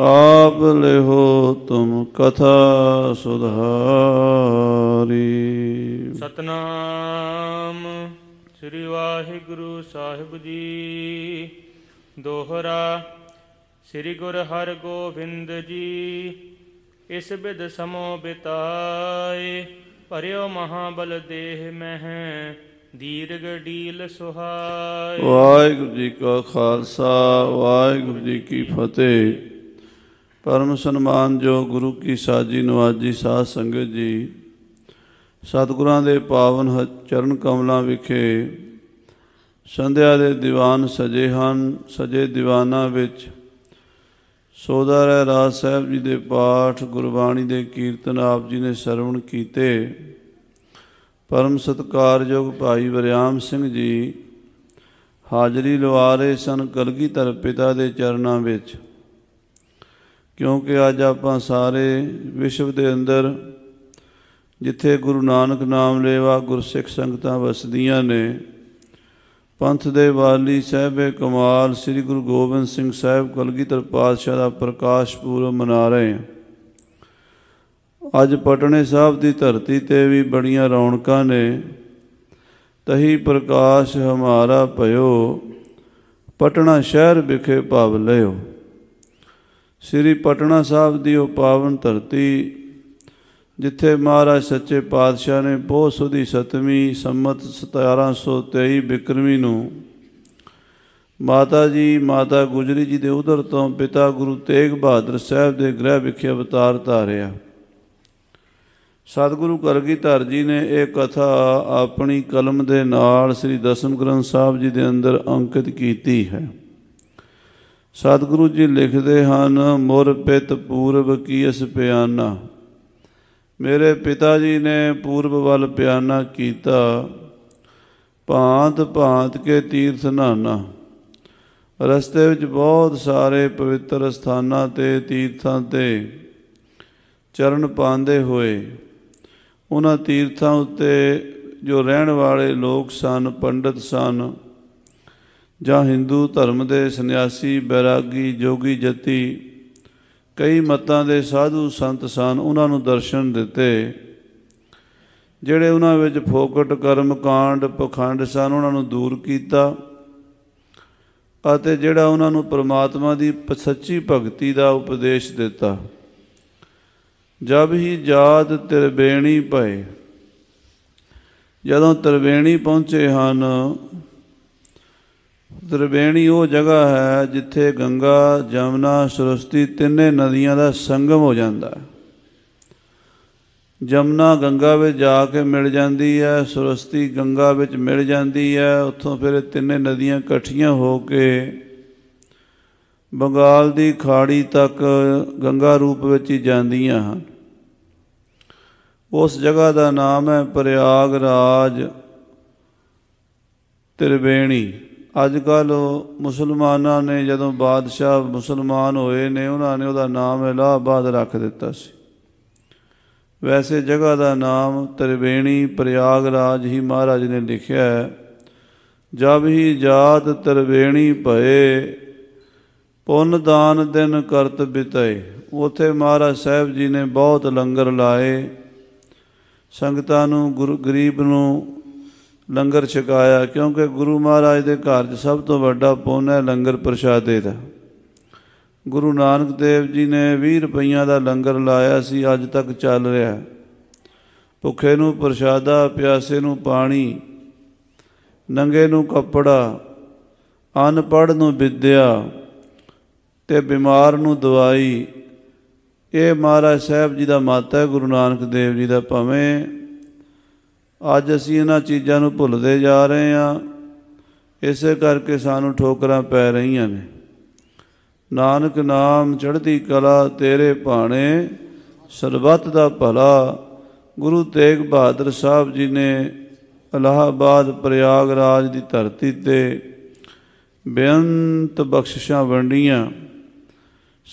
ਆਪ ਲਿਹੋ ਤੁਮ ਕਥਾ ਸੁਧਾਰੀ ਸਤਨਾਮ ਸ੍ਰੀ ਵਾਹਿਗੁਰੂ ਸਾਹਿਬ ਜੀ ਦੋਹਰਾ ਸ੍ਰੀ ਗੁਰ ਹਰ ਗੋਬਿੰਦ ਜੀ ਇਸ ਬਿਦ ਸਮੋ ਬਿਤਾਏ ਭਰਿਓ ਮਹਾਬਲ ਦੇਹ ਮਹਿ ਦੀਰਗ ਢੀਲ ਸੁਹਾਈ ਵਾਹਿਗੁਰੂ ਜੀ ਕਾ ਖਾਲਸਾ ਵਾਹਿਗੁਰੂ ਜੀ ਕੀ ਫਤਿਹ ਪਰਮ ਸਨਮਾਨ ਜੋ ਗੁਰੂ ਕੀ ਸਾਜੀ ਨਵਾਜੀ ਸਾਧ ਸੰਗਤ ਜੀ ਸਤਿਗੁਰਾਂ ਦੇ ਪਾਵਨ ਚਰਨ ਕਮਲਾਂ ਵਿਖੇ ਸੰਧਿਆ ਦੇ ਦੀਵਾਨ ਸਜੇ ਹਨ ਸਜੇ ਦੀਵਾਨਾਂ ਵਿੱਚ ਸੋਦਰ ਰਾਜ ਸਾਹਿਬ ਜੀ ਦੇ ਪਾਠ ਗੁਰਬਾਣੀ ਦੇ ਕੀਰਤਨ ਆਪ ਜੀ ਨੇ ਸਰਵਣ ਕੀਤੇ ਪਰਮ ਸਤਕਾਰਯੋਗ ਭਾਈ ਵਰਿਆਮ ਸਿੰਘ ਜੀ ਹਾਜ਼ਰੀ ਲਵਾ ਰਹੇ ਸਨ ਕਲਗੀਧਰ ਪਿਤਾ ਦੇ ਚਰਨਾਂ ਵਿੱਚ ਕਿਉਂਕਿ ਅੱਜ ਆਪਾਂ ਸਾਰੇ ਵਿਸ਼ਵ ਦੇ ਅੰਦਰ ਜਿੱਥੇ ਗੁਰੂ ਨਾਨਕ ਨਾਮ ਲੇਵਾ ਗੁਰਸਿੱਖ ਸੰਗਤਾਂ ਵਸਦੀਆਂ ਨੇ ਪੰਥ ਦੇ ਵਾਲੀ ਸਹਿਬੇ ਕਮਾਲ ਸ੍ਰੀ ਗੁਰੂ ਗੋਬਿੰਦ ਸਿੰਘ ਸਾਹਿਬ ਕਲਗੀਧਰ ਪਾਤਸ਼ਾਹ ਦਾ ਪ੍ਰਕਾਸ਼ ਪੂਰਵ ਮਨਾ ਰਹੇ ਹਾਂ ਅੱਜ ਪਟਨੇ ਸਾਹਿਬ ਦੀ ਧਰਤੀ ਤੇ ਵੀ ਬੜੀਆਂ ਰੌਣਕਾਂ ਨੇ ਤਹੀ ਪ੍ਰਕਾਸ਼ ਹਮਾਰਾ ਭਇਓ ਪਟਨਾ ਸ਼ਹਿਰ ਵਿਖੇ ਭਵ ਲਿਓ ਸ੍ਰੀ ਪਟਨਾ ਸਾਹਿਬ ਦੀ ਉਹ ਪਾਵਨ ਧਰਤੀ ਜਿੱਥੇ ਮਹਾਰਾਜ ਸੱਚੇ ਪਾਤਸ਼ਾਹ ਨੇ ਬਹੁਤ ਸੁਧੀ ਸਤਵੀਂ ਸੰਮਤ 1723 ਬਿਕਰਮੀ ਨੂੰ ਮਾਤਾ ਜੀ ਮਾਤਾ ਗੁਜਰੀ ਜੀ ਦੇ ਉਧਰ ਤੋਂ ਪਿਤਾ ਗੁਰੂ ਤੇਗ ਬਹਾਦਰ ਸਾਹਿਬ ਦੇ ਗ੍ਰਹਿ ਵਿਖੇ ਅਵਤਾਰ ਧਾਰਿਆ ਸਤਿਗੁਰੂ ਕਰਗੀ ਧਰ ਜੀ ਨੇ ਇਹ ਕਥਾ ਆਪਣੀ ਕਲਮ ਦੇ ਨਾਲ ਸ੍ਰੀ ਦਸਮ ਗ੍ਰੰਥ ਸਾਹਿਬ ਜੀ ਦੇ ਅੰਦਰ ਅੰਕਿਤ ਕੀਤੀ ਹੈ ਸਤਿਗੁਰੂ ਜੀ ਲਿਖਦੇ ਹਨ ਮੁਰ ਪਿਤ ਪੂਰਬ ਕੀ ਇਸ ਪਿਆਨਾ ਮੇਰੇ ਪਿਤਾ ਜੀ ਨੇ ਪੂਰਬ ਵੱਲ ਪਿਆਨਾ ਕੀਤਾ ਭਾਂਤ ਭਾਂਤ ਕੇ ਤੀਰਥ ਨਾਨਾ ਰਸਤੇ ਵਿੱਚ ਬਹੁਤ ਸਾਰੇ ਪਵਿੱਤਰ ਸਥਾਨਾਂ ਤੇ ਤੀਰਥਾਂ ਤੇ ਚਰਨ ਪਾਉਂਦੇ ਹੋਏ ਉਹਨਾਂ ਤੀਰਥਾਂ ਉੱਤੇ ਜੋ ਰਹਿਣ ਵਾਲੇ ਲੋਕ ਸਨ ਪੰਡਤ ਸਨ ਜਾਂ Hindu ਧਰਮ ਦੇ ਸੰਨਿਆਸੀ ਬੈਰਾਗੀ ਜੋਗੀ ਜਤੀ ਕਈ ਮਤਾਂ ਦੇ ਸਾਧੂ ਸੰਤ ਸਨ ਉਹਨਾਂ ਨੂੰ ਦਰਸ਼ਨ ਦਿੱਤੇ ਜਿਹੜੇ ਉਹਨਾਂ ਵਿੱਚ ਫੋਕਟ ਕਰਮ ਕਾਂਡ ਪਖੰਡ ਸਨ ਉਹਨਾਂ ਨੂੰ ਦੂਰ ਕੀਤਾ ਅਤੇ ਜਿਹੜਾ ਉਹਨਾਂ ਨੂੰ ਪ੍ਰਮਾਤਮਾ ਦੀ ਸੱਚੀ ਭਗਤੀ ਦਾ ਉਪਦੇਸ਼ ਦਿੱਤਾ ਜਬ ਹੀ ਜਾਤ ਤਿਰਵੇਣੀ ਪਏ ਜਦੋਂ ਤਿਰਵੇਣੀ ਪਹੁੰਚੇ ਹਨ ਦਰਬੇਣੀ ਉਹ ਜਗ੍ਹਾ ਹੈ ਜਿੱਥੇ ਗੰਗਾ ਜਮਨਾ ਸਰਸਤੀ ਤਿੰਨੇ ਨਦੀਆਂ ਦਾ ਸੰਗਮ ਹੋ ਜਾਂਦਾ ਹੈ ਜਮਨਾ ਗੰਗਾ ਵਿੱਚ ਜਾ ਕੇ ਮਿਲ ਜਾਂਦੀ ਹੈ ਸਰਸਤੀ ਗੰਗਾ ਵਿੱਚ ਮਿਲ ਜਾਂਦੀ ਹੈ ਉੱਥੋਂ ਫਿਰ ਤਿੰਨੇ ਨਦੀਆਂ ਇਕੱਠੀਆਂ ਹੋ ਕੇ ਬੰਗਾਲ ਦੀ ਖਾੜੀ ਤੱਕ ਗੰਗਾ ਰੂਪ ਵਿੱਚ ਹੀ ਜਾਂਦੀਆਂ ਹਨ ਉਸ ਜਗ੍ਹਾ ਦਾ ਨਾਮ ਹੈ ਪ੍ਰਯਾਗ ਰਾਜ ਤ੍ਰਿਵੇਣੀ ਅੱਜ ਕੱਲ ਮੁਸਲਮਾਨਾਂ ਨੇ ਜਦੋਂ ਬਾਦਸ਼ਾਹ ਮੁਸਲਮਾਨ ਹੋਏ ਨੇ ਉਹਨਾਂ ਨੇ ਉਹਦਾ ਨਾਮ ਇਲਾਹਾਬਾਦ ਰੱਖ ਦਿੱਤਾ ਸੀ ਵੈਸੇ ਜਗ੍ਹਾ ਦਾ ਨਾਮ ਤ੍ਰਿਵੇਣੀ ਪ੍ਰਯਾਗਰਾਜ ਹੀ ਮਹਾਰਾਜ ਨੇ ਲਿਖਿਆ ਹੈ ਜਬ ਹੀ ਜਾਤ ਤਰਵੇਣੀ ਭਏ ਪੁੰਨ ਦਾਨ ਦਿਨ ਕਰਤ ਬਿਤਾਏ ਉਥੇ ਮਹਾਰਾਜ ਸਾਹਿਬ ਜੀ ਨੇ ਬਹੁਤ ਲੰਗਰ ਲਾਏ ਸੰਗਤਾਂ ਨੂੰ ਗੁਰੂ ਗਰੀਬ ਨੂੰ ਲੰਗਰ ਛਕਾਇਆ ਕਿਉਂਕਿ ਗੁਰੂ ਮਹਾਰਾਜ ਦੇ ਘਰ 'ਚ ਸਭ ਤੋਂ ਵੱਡਾ ਪੁੰਨ ਹੈ ਲੰਗਰ ਪ੍ਰਸ਼ਾਦੇ ਦਾ ਗੁਰੂ ਨਾਨਕ ਦੇਵ ਜੀ ਨੇ 20 ਰੁਪਈਆ ਦਾ ਲੰਗਰ ਲਾਇਆ ਸੀ ਅੱਜ ਤੱਕ ਚੱਲ ਰਿਹਾ ਭੁੱਖੇ ਨੂੰ ਪ੍ਰਸ਼ਾਦਾ ਪਿਆਸੇ ਨੂੰ ਪਾਣੀ ਨੰਗੇ ਨੂੰ ਕੱਪੜਾ ਅਨਪੜ੍ਹ ਨੂੰ ਵਿਦਿਆ ਤੇ ਬਿਮਾਰ ਨੂੰ ਦਵਾਈ ਇਹ ਮਹਾਰਾਜ ਸਾਹਿਬ ਜੀ ਦਾ ਮਾਤਾ ਹੈ ਗੁਰੂ ਨਾਨਕ ਦੇਵ ਜੀ ਦਾ ਭਾਵੇਂ ਅੱਜ ਅਸੀਂ ਇਹਨਾਂ ਚੀਜ਼ਾਂ ਨੂੰ ਭੁੱਲਦੇ ਜਾ ਰਹੇ ਹਾਂ ਇਸੇ ਕਰਕੇ ਸਾਨੂੰ ਠੋਕਰਾਂ ਪੈ ਰਹੀਆਂ ਨੇ ਨਾਨਕ ਨਾਮ ਚੜ੍ਹਦੀ ਕਲਾ ਤੇਰੇ ਭਾਣੇ ਸਰਬੱਤ ਦਾ ਭਲਾ ਗੁਰੂ ਤੇਗ ਬਹਾਦਰ ਸਾਹਿਬ ਜੀ ਨੇ ਅਲਾਹਾਬਾਦ ਪ੍ਰਯਾਗਰਾਜ ਦੀ ਧਰਤੀ ਤੇ ਬੇਅੰਤ ਬਖਸ਼ਿਸ਼ਾਂ ਵੰਡੀਆਂ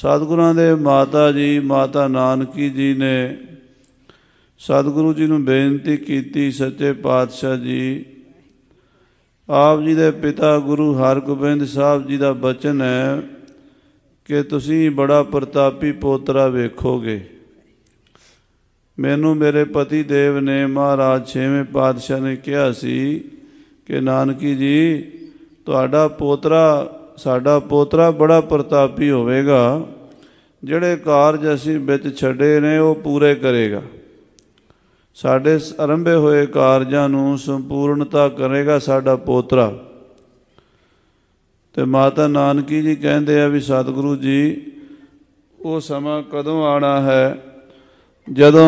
ਸਤਿਗੁਰਾਂ ਦੇ ਮਾਤਾ ਜੀ ਮਾਤਾ ਨਾਨਕੀ ਜੀ ਨੇ ਸਤਿਗੁਰੂ ਜੀ ਨੂੰ ਬੇਨਤੀ ਕੀਤੀ ਸੱਚੇ ਪਾਤਸ਼ਾਹ ਜੀ ਆਪ ਜੀ ਦੇ ਪਿਤਾ ਗੁਰੂ ਹਰਗੋਬਿੰਦ ਸਾਹਿਬ ਜੀ ਦਾ ਬਚਨ ਹੈ ਕਿ ਤੁਸੀਂ ਬੜਾ ਪ੍ਰਤਾਪੀ ਪੋਤਰਾ ਵੇਖੋਗੇ ਮੈਨੂੰ ਮੇਰੇ ਪਤੀ ਦੇਵ ਨੇ ਮਹਾਰਾਜ ਛੇਵੇਂ ਪਾਤਸ਼ਾਹ ਨੇ ਕਿਹਾ ਸੀ ਕਿ ਨਾਨਕੀ ਜੀ ਤੁਹਾਡਾ ਪੋਤਰਾ ਸਾਡਾ ਪੋਤਰਾ ਬੜਾ ਪ੍ਰਤਾਪੀ ਹੋਵੇਗਾ ਜਿਹੜੇ ਕਾਰਜ ਅਸੀਂ ਵਿੱਚ ਛੱਡੇ ਨੇ ਉਹ ਪੂਰੇ ਕਰੇਗਾ ਸਾਡੇ ਅਰੰਭੇ ਹੋਏ ਕਾਰਜਾਂ ਨੂੰ ਸੰਪੂਰਨਤਾ ਕਰੇਗਾ ਸਾਡਾ ਪੋਤਰਾ ਤੇ ਮਾਤਾ ਨਾਨਕੀ ਜੀ ਕਹਿੰਦੇ ਆ ਵੀ ਸਤਿਗੁਰੂ ਜੀ ਉਹ ਸਮਾਂ ਕਦੋਂ ਆਣਾ ਹੈ ਜਦੋਂ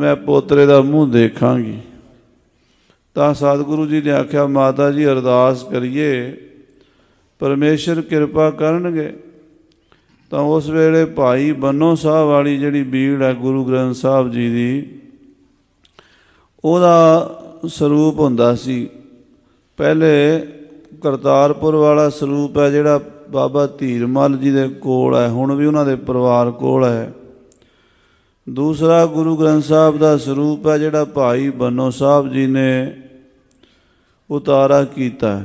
ਮੈਂ ਪੋਤਰੇ ਦਾ ਮੂੰਹ ਦੇਖਾਂਗੀ ਤਾਂ ਸਤਿਗੁਰੂ ਜੀ ਨੇ ਆਖਿਆ ਮਾਤਾ ਜੀ ਅਰਦਾਸ ਕਰੀਏ ਪਰਮੇਸ਼ਰ ਕਿਰਪਾ ਕਰਨਗੇ ਤਾਂ ਉਸ ਵੇਲੇ ਭਾਈ ਬੰਨੋ ਸਾਹਿਬ ਵਾਲੀ ਜਿਹੜੀ ਬੀੜ ਹੈ ਗੁਰੂ ਗ੍ਰੰਥ ਸਾਹਿਬ ਜੀ ਦੀ ਉਹਦਾ ਸਰੂਪ ਹੁੰਦਾ ਸੀ ਪਹਿਲੇ ਕਰਤਾਰਪੁਰ ਵਾਲਾ ਸਰੂਪ ਹੈ ਜਿਹੜਾ ਬਾਬਾ ਧੀਰਮਲ ਜੀ ਦੇ ਕੋਲ ਹੈ ਹੁਣ ਵੀ ਉਹਨਾਂ ਦੇ ਪਰਿਵਾਰ ਕੋਲ ਹੈ ਦੂਸਰਾ ਗੁਰੂ ਗ੍ਰੰਥ ਸਾਹਿਬ ਦਾ ਸਰੂਪ ਹੈ ਜਿਹੜਾ ਭਾਈ ਬੰਨੋ ਸਾਹਿਬ ਜੀ ਨੇ ਉਤਾਰਾ ਕੀਤਾ ਹੈ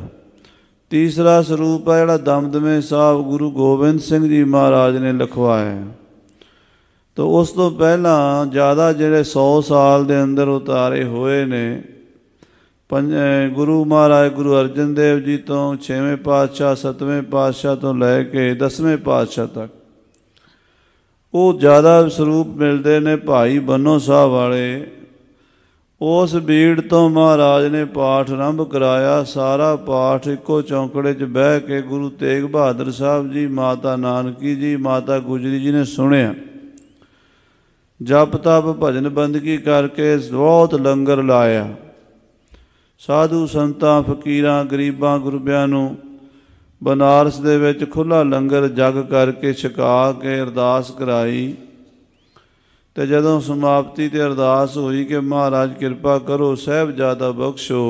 ਤੀਸਰਾ ਸਰੂਪ ਹੈ ਜਿਹੜਾ ਦਮਦਮੇ ਸਾਹਿਬ ਗੁਰੂ ਗੋਬਿੰਦ ਸਿੰਘ ਜੀ ਮਹਾਰਾਜ ਨੇ ਲਿਖਵਾਇਆ ਤੋ ਉਸ ਤੋਂ ਪਹਿਲਾਂ ਜ਼ਿਆਦਾ ਜਿਹੜੇ 100 ਸਾਲ ਦੇ ਅੰਦਰ ਉਤਾਰੇ ਹੋਏ ਨੇ ਗੁਰੂ ਮਹਾਰਾਜ ਗੁਰੂ ਅਰਜਨ ਦੇਵ ਜੀ ਤੋਂ 6ਵੇਂ ਪਾਤਸ਼ਾਹ 7ਵੇਂ ਪਾਤਸ਼ਾਹ ਤੋਂ ਲੈ ਕੇ 10ਵੇਂ ਪਾਤਸ਼ਾਹ ਤੱਕ ਉਹ ਜ਼ਿਆਦਾ ਸਰੂਪ ਮਿਲਦੇ ਨੇ ਭਾਈ ਬੰਨੋ ਸਾਹਿਬ ਵਾਲੇ ਉਸ ਬੀੜ ਤੋਂ ਮਹਾਰਾਜ ਨੇ ਪਾਠ ਆਰੰਭ ਕਰਾਇਆ ਸਾਰਾ ਪਾਠ ਇੱਕੋ ਚੌਂਕੜੇ 'ਚ ਬਹਿ ਕੇ ਗੁਰੂ ਤੇਗ ਬਹਾਦਰ ਸਾਹਿਬ ਜੀ ਮਾਤਾ ਨਾਨਕੀ ਜੀ ਮਾਤਾ ਗੁਜਰੀ ਜੀ ਨੇ ਸੁਣਿਆ ਜਪ ਤਪ ਭਜਨ ਬੰਦਗੀ ਕਰਕੇ ਬਹੁਤ ਲੰਗਰ ਲਾਇਆ ਸਾਧੂ ਸੰਤਾਂ ਫਕੀਰਾਂ ਗਰੀਬਾਂ ਗੁਰਬਿਆਂ ਨੂੰ ਬਨਾਰਸ ਦੇ ਵਿੱਚ ਖੁੱਲਾ ਲੰਗਰ ਜਗ ਕਰਕੇ ਛਕਾ ਕੇ ਅਰਦਾਸ ਕਰਾਈ ਤੇ ਜਦੋਂ ਸਮਾਪਤੀ ਤੇ ਅਰਦਾਸ ਹੋਈ ਕਿ ਮਹਾਰਾਜ ਕਿਰਪਾ ਕਰੋ ਸਹਿਬ ਜਾਦਾ ਬਖਸ਼ੋ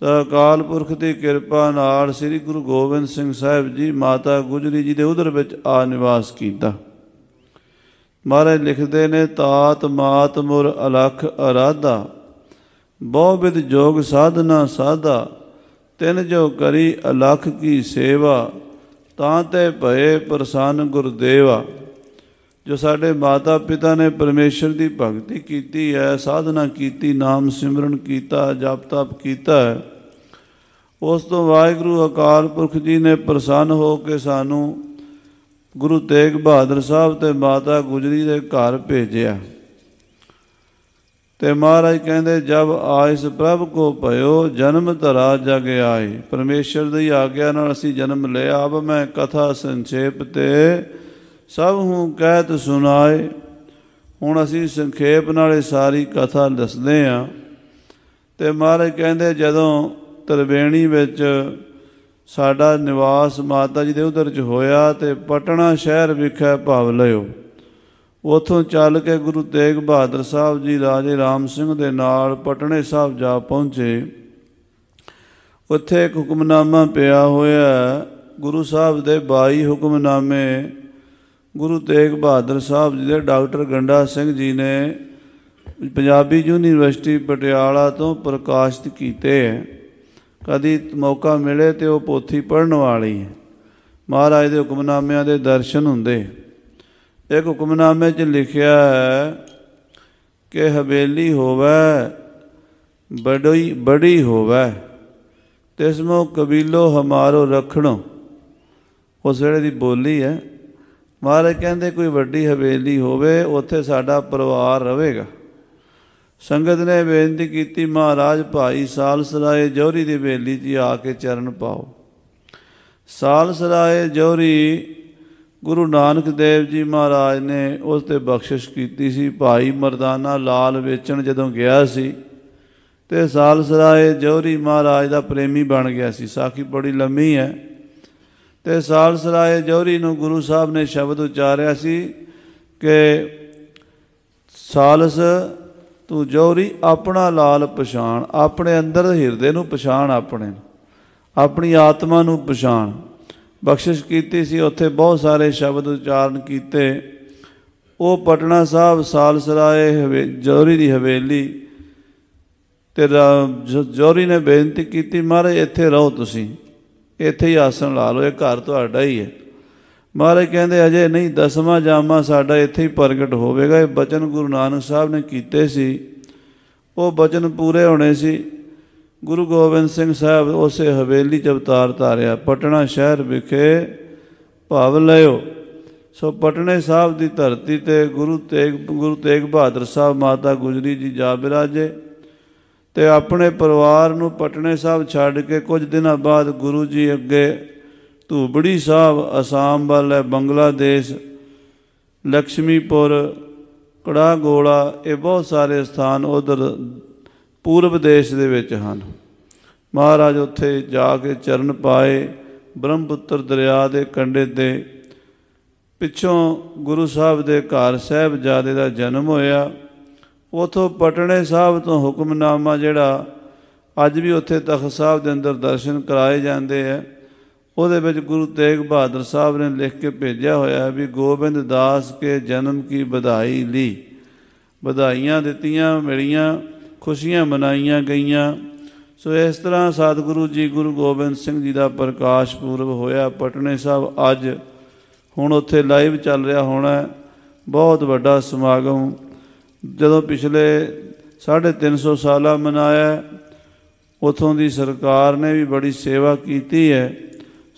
ਤਾਂ ਅਕਾਲ ਪੁਰਖ ਦੀ ਕਿਰਪਾ ਨਾਲ ਸ੍ਰੀ ਗੁਰੂ ਗੋਬਿੰਦ ਸਿੰਘ ਸਾਹਿਬ ਜੀ ਮਾਤਾ ਗੁਜਰੀ ਜੀ ਦੇ ਉਧਰ ਵਿੱਚ ਆ ਨਿਵਾਸ ਕੀਤਾ ਮਹਾਰਾਜ ਲਿਖਦੇ ਨੇ ਤਾਤ ਮਾਤ ਮੁਰ ਅਲਖ ਅਰਾਧਾ ਬਹੁ ਵਿਦ ਜੋਗ ਸਾਧਨਾ ਸਾਧਾ ਤਿੰਨ ਜੋ ਕਰੀ ਅਲਖ ਕੀ ਸੇਵਾ ਤਾਂ ਤੇ ਭਏ ਪ੍ਰਸੰਨ ਗੁਰਦੇਵਾ ਜੋ ਸਾਡੇ ਮਾਤਾ ਪਿਤਾ ਨੇ ਪਰਮੇਸ਼ਰ ਦੀ ਭਗਤੀ ਕੀਤੀ ਹੈ ਸਾਧਨਾ ਕੀਤੀ ਨਾਮ ਸਿਮਰਨ ਕੀਤਾ ਜਪ ਤਪ ਕੀਤਾ ਉਸ ਤੋਂ ਵਾਹਿਗੁਰੂ ਅਕਾਲ ਪੁਰਖ ਜੀ ਨੇ ਪ੍ਰਸੰਨ ਹੋ ਕੇ ਸਾਨੂੰ ਗੁਰੂ ਤੇਗ ਬਹਾਦਰ ਸਾਹਿਬ ਤੇ ਮਾਤਾ ਗੁਜਰੀ ਦੇ ਘਰ ਭੇਜਿਆ ਤੇ ਮਹਾਰਾਜ ਕਹਿੰਦੇ ਜਬ ਆਇਸ ਪ੍ਰਭ ਕੋ ਭਇਓ ਜਨਮ ਧਰਾ ਜਗ ਆਏ ਪਰਮੇਸ਼ਰ ਦੀ ਆਗਿਆ ਨਾਲ ਅਸੀਂ ਜਨਮ ਲਿਆ ਅਬ ਮੈਂ ਕਥਾ ਸੰਖੇਪ ਤੇ ਸਭ ਹੂੰ ਕਹਿਤ ਸੁਣਾਏ ਹੁਣ ਅਸੀਂ ਸੰਖੇਪ ਨਾਲ ਇਹ ਸਾਰੀ ਕਥਾ ਦੱਸਦੇ ਆ ਤੇ ਮਹਾਰਾਜ ਕਹਿੰਦੇ ਜਦੋਂ ਤਰਵੇਣੀ ਵਿੱਚ ਸਾਡਾ ਨਿਵਾਸ ਮਾਤਾ ਜੀ ਦੇ ਉਧਰ ਚ ਹੋਇਆ ਤੇ ਪਟਨਾ ਸ਼ਹਿਰ ਵਿਖੇ ਭਾਵ ਲਿਓ ਉਥੋਂ ਚੱਲ ਕੇ ਗੁਰੂ ਤੇਗ ਬਹਾਦਰ ਸਾਹਿਬ ਜੀ ਰਾਜੇ ਰਾਮ ਸਿੰਘ ਦੇ ਨਾਲ ਪਟਨੇ ਸਾਹਿਬ ਜਾ ਪਹੁੰਚੇ ਉੱਥੇ ਇੱਕ ਹੁਕਮਨਾਮਾ ਪਿਆ ਹੋਇਆ ਗੁਰੂ ਸਾਹਿਬ ਦੇ 22 ਹੁਕਮਨਾਮੇ ਗੁਰੂ ਤੇਗ ਬਹਾਦਰ ਸਾਹਿਬ ਜੀ ਦੇ ਡਾਕਟਰ ਗੰਡਾ ਸਿੰਘ ਜੀ ਨੇ ਪੰਜਾਬੀ ਯੂਨੀਵਰਸਿਟੀ ਪਟਿਆਲਾ ਤੋਂ ਪ੍ਰਕਾਸ਼ਿਤ ਕੀਤੇ ਹੈ ਕਦੀ ਮੌਕਾ ਮਿਲੇ ਤੇ ਉਹ ਪੋਥੀ ਪੜਨ ਵਾਲੀ ਹੈ ਮਹਾਰਾਜ ਦੇ ਹੁਕਮਨਾਮਿਆਂ ਦੇ ਦਰਸ਼ਨ ਹੁੰਦੇ ਇੱਕ ਹੁਕਮਨਾਮੇ 'ਚ ਲਿਖਿਆ ਹੈ ਕਿ ਹਵੇਲੀ ਹੋਵੇ ਬੜੀ ਬੜੀ ਹੋਵੇ ਤਿਸ ਮੋ ਕਬੀਲੋ ਹਮਾਰੋ ਰਖਣੋ ਉਸ ਵੇਲੇ ਦੀ ਬੋਲੀ ਹੈ ਮਹਾਰਾਜ ਕਹਿੰਦੇ ਕੋਈ ਵੱਡੀ ਹਵੇਲੀ ਹੋਵੇ ਉੱਥੇ ਸਾਡਾ ਪਰਿਵਾਰ ਰਹੇਗਾ ਸੰਗਤ ਨੇ ਬੇਨਤੀ ਕੀਤੀ ਮਹਾਰਾਜ ਭਾਈ ਸਾਲਸਰਾਏ ਜੋਰੀ ਦੀ ਬੇਲੀ ਜੀ ਆ ਕੇ ਚਰਨ ਪਾਓ ਸਾਲਸਰਾਏ ਜੋਰੀ ਗੁਰੂ ਨਾਨਕ ਦੇਵ ਜੀ ਮਹਾਰਾਜ ਨੇ ਉਸ ਤੇ ਬਖਸ਼ਿਸ਼ ਕੀਤੀ ਸੀ ਭਾਈ ਮਰਦਾਨਾ ਲਾਲ ਵੇਚਣ ਜਦੋਂ ਗਿਆ ਸੀ ਤੇ ਸਾਲਸਰਾਏ ਜੋਰੀ ਮਹਾਰਾਜ ਦਾ ਪ੍ਰੇਮੀ ਬਣ ਗਿਆ ਸੀ ਸਾਖੀ ਬੜੀ ਲੰਮੀ ਹੈ ਤੇ ਸਾਲਸਰਾਏ ਜੋਰੀ ਨੂੰ ਗੁਰੂ ਸਾਹਿਬ ਨੇ ਸ਼ਬਦ ਉਚਾਰਿਆ ਸੀ ਕਿ ਸਾਲਸ ਤੂੰ ਜੋਰੀ ਆਪਣਾ ਲਾਲ ਪਛਾਣ ਆਪਣੇ ਅੰਦਰ ਹਿਰਦੇ ਨੂੰ ਪਛਾਣ ਆਪਣੇ ਆਪਣੀ ਆਤਮਾ ਨੂੰ ਪਛਾਣ ਬਖਸ਼ਿਸ਼ ਕੀਤੀ ਸੀ ਉੱਥੇ ਬਹੁਤ ਸਾਰੇ ਸ਼ਬਦ ਉਚਾਰਨ ਕੀਤੇ ਉਹ ਪਟਨਾ ਸਾਹਿਬ ਸਾਲਸਰਾਏ ਜੋਰੀ ਦੀ ਹਵੇਲੀ ਤੇ ਜੋਰੀ ਨੇ ਬੇਨਤੀ ਕੀਤੀ ਮਹਾਰਾਜ ਇੱਥੇ ਰਹੋ ਤੁਸੀਂ ਇੱਥੇ ਹੀ ਆਸਣ ਲਾ ਲਓ ਇਹ ਘਰ ਤੁਹਾਡਾ ਹੀ ਹੈ ਮਹਾਰਾਜ ਕਹਿੰਦੇ ਅਜੇ ਨਹੀਂ ਦਸਵਾਂ ਜਾਮਾ ਸਾਡਾ ਇੱਥੇ ਹੀ ਪ੍ਰਗਟ ਹੋਵੇਗਾ ਇਹ ਬਚਨ ਗੁਰੂ ਨਾਨਕ ਸਾਹਿਬ ਨੇ ਕੀਤੇ ਸੀ ਉਹ ਬਚਨ ਪੂਰੇ ਹੋਣੇ ਸੀ ਗੁਰੂ ਗੋਬਿੰਦ ਸਿੰਘ ਸਾਹਿਬ ਉਸੇ ਹਵੇਲੀ ਚ ਅਵਤਾਰ ਧਾਰਿਆ ਪਟਨਾ ਸ਼ਹਿਰ ਵਿਖੇ ਭਾਵ ਲਿਓ ਸੋ ਪਟਨੇ ਸਾਹਿਬ ਦੀ ਧਰਤੀ ਤੇ ਗੁਰੂ ਤੇਗ ਗੁਰੂ ਤੇਗ ਬਹਾਦਰ ਸਾਹਿਬ ਮਾਤਾ ਗੁਜਰੀ ਜੀ ਜਾ ਬਿਰਾਜੇ ਤੇ ਆਪਣੇ ਪਰਿਵਾਰ ਨੂੰ ਪਟਨੇ ਸਾਹਿਬ ਛੱਡ ਕੇ ਕੁਝ ਦਿਨਾਂ ਬਾਅਦ ਗੁਰੂ ਜੀ ਅੱਗੇ ਧੂਬੜੀ ਸਾਹਿਬ ਅਸਾਮ ਵੱਲ ਹੈ ਬੰਗਲਾਦੇਸ਼ ਲక్ష్ਮੀਪੁਰ ਕੜਾ ਗੋਲਾ ਇਹ ਬਹੁਤ ਸਾਰੇ ਸਥਾਨ ਉਧਰ ਪੂਰਬ ਦੇਸ਼ ਦੇ ਵਿੱਚ ਹਨ ਮਹਾਰਾਜ ਉੱਥੇ ਜਾ ਕੇ ਚਰਨ ਪਾਏ ਬ੍ਰਹਮਪੁੱਤਰ ਦਰਿਆ ਦੇ ਕੰਢੇ ਤੇ ਪਿੱਛੋਂ ਗੁਰੂ ਸਾਹਿਬ ਦੇ ਘਰ ਸਾਹਿਬ ਜਾਦੇ ਦਾ ਜਨਮ ਹੋਇਆ ਉਥੋਂ ਪਟਣੇ ਸਾਹਿਬ ਤੋਂ ਹੁਕਮਨਾਮਾ ਜਿਹੜਾ ਅੱਜ ਵੀ ਉੱਥੇ ਤਖਤ ਸਾਹਿਬ ਦੇ ਅੰਦਰ ਦਰਸ਼ਨ ਕਰਾਏ ਜਾਂਦੇ ਆ ਉਹਦੇ ਵਿੱਚ ਗੁਰੂ ਤੇਗ ਬਹਾਦਰ ਸਾਹਿਬ ਨੇ ਲਿਖ ਕੇ ਭੇਜਿਆ ਹੋਇਆ ਹੈ ਵੀ ਗੋਬਿੰਦ ਦਾਸ ਕੇ ਜਨਮ ਕੀ ਵਧਾਈ ਲਈ ਵਧਾਈਆਂ ਦਿੱਤੀਆਂ ਮਿਲੀਆਂ ਖੁਸ਼ੀਆਂ ਮਨਾਈਆਂ ਗਈਆਂ ਸੋ ਇਸ ਤਰ੍ਹਾਂ ਸਤਿਗੁਰੂ ਜੀ ਗੁਰੂ ਗੋਬਿੰਦ ਸਿੰਘ ਜੀ ਦਾ ਪ੍ਰਕਾਸ਼ ਪੂਰਬ ਹੋਇਆ ਪਟਨੇ ਸਾਹਿਬ ਅੱਜ ਹੁਣ ਉੱਥੇ ਲਾਈਵ ਚੱਲ ਰਿਹਾ ਹੋਣਾ ਬਹੁਤ ਵੱਡਾ ਸਮਾਗਮ ਜਦੋਂ ਪਿਛਲੇ 350 ਸਾਲਾ ਮਨਾਇਆ ਉਥੋਂ ਦੀ ਸਰਕਾਰ ਨੇ ਵੀ ਬੜੀ ਸੇਵਾ ਕੀਤੀ ਹੈ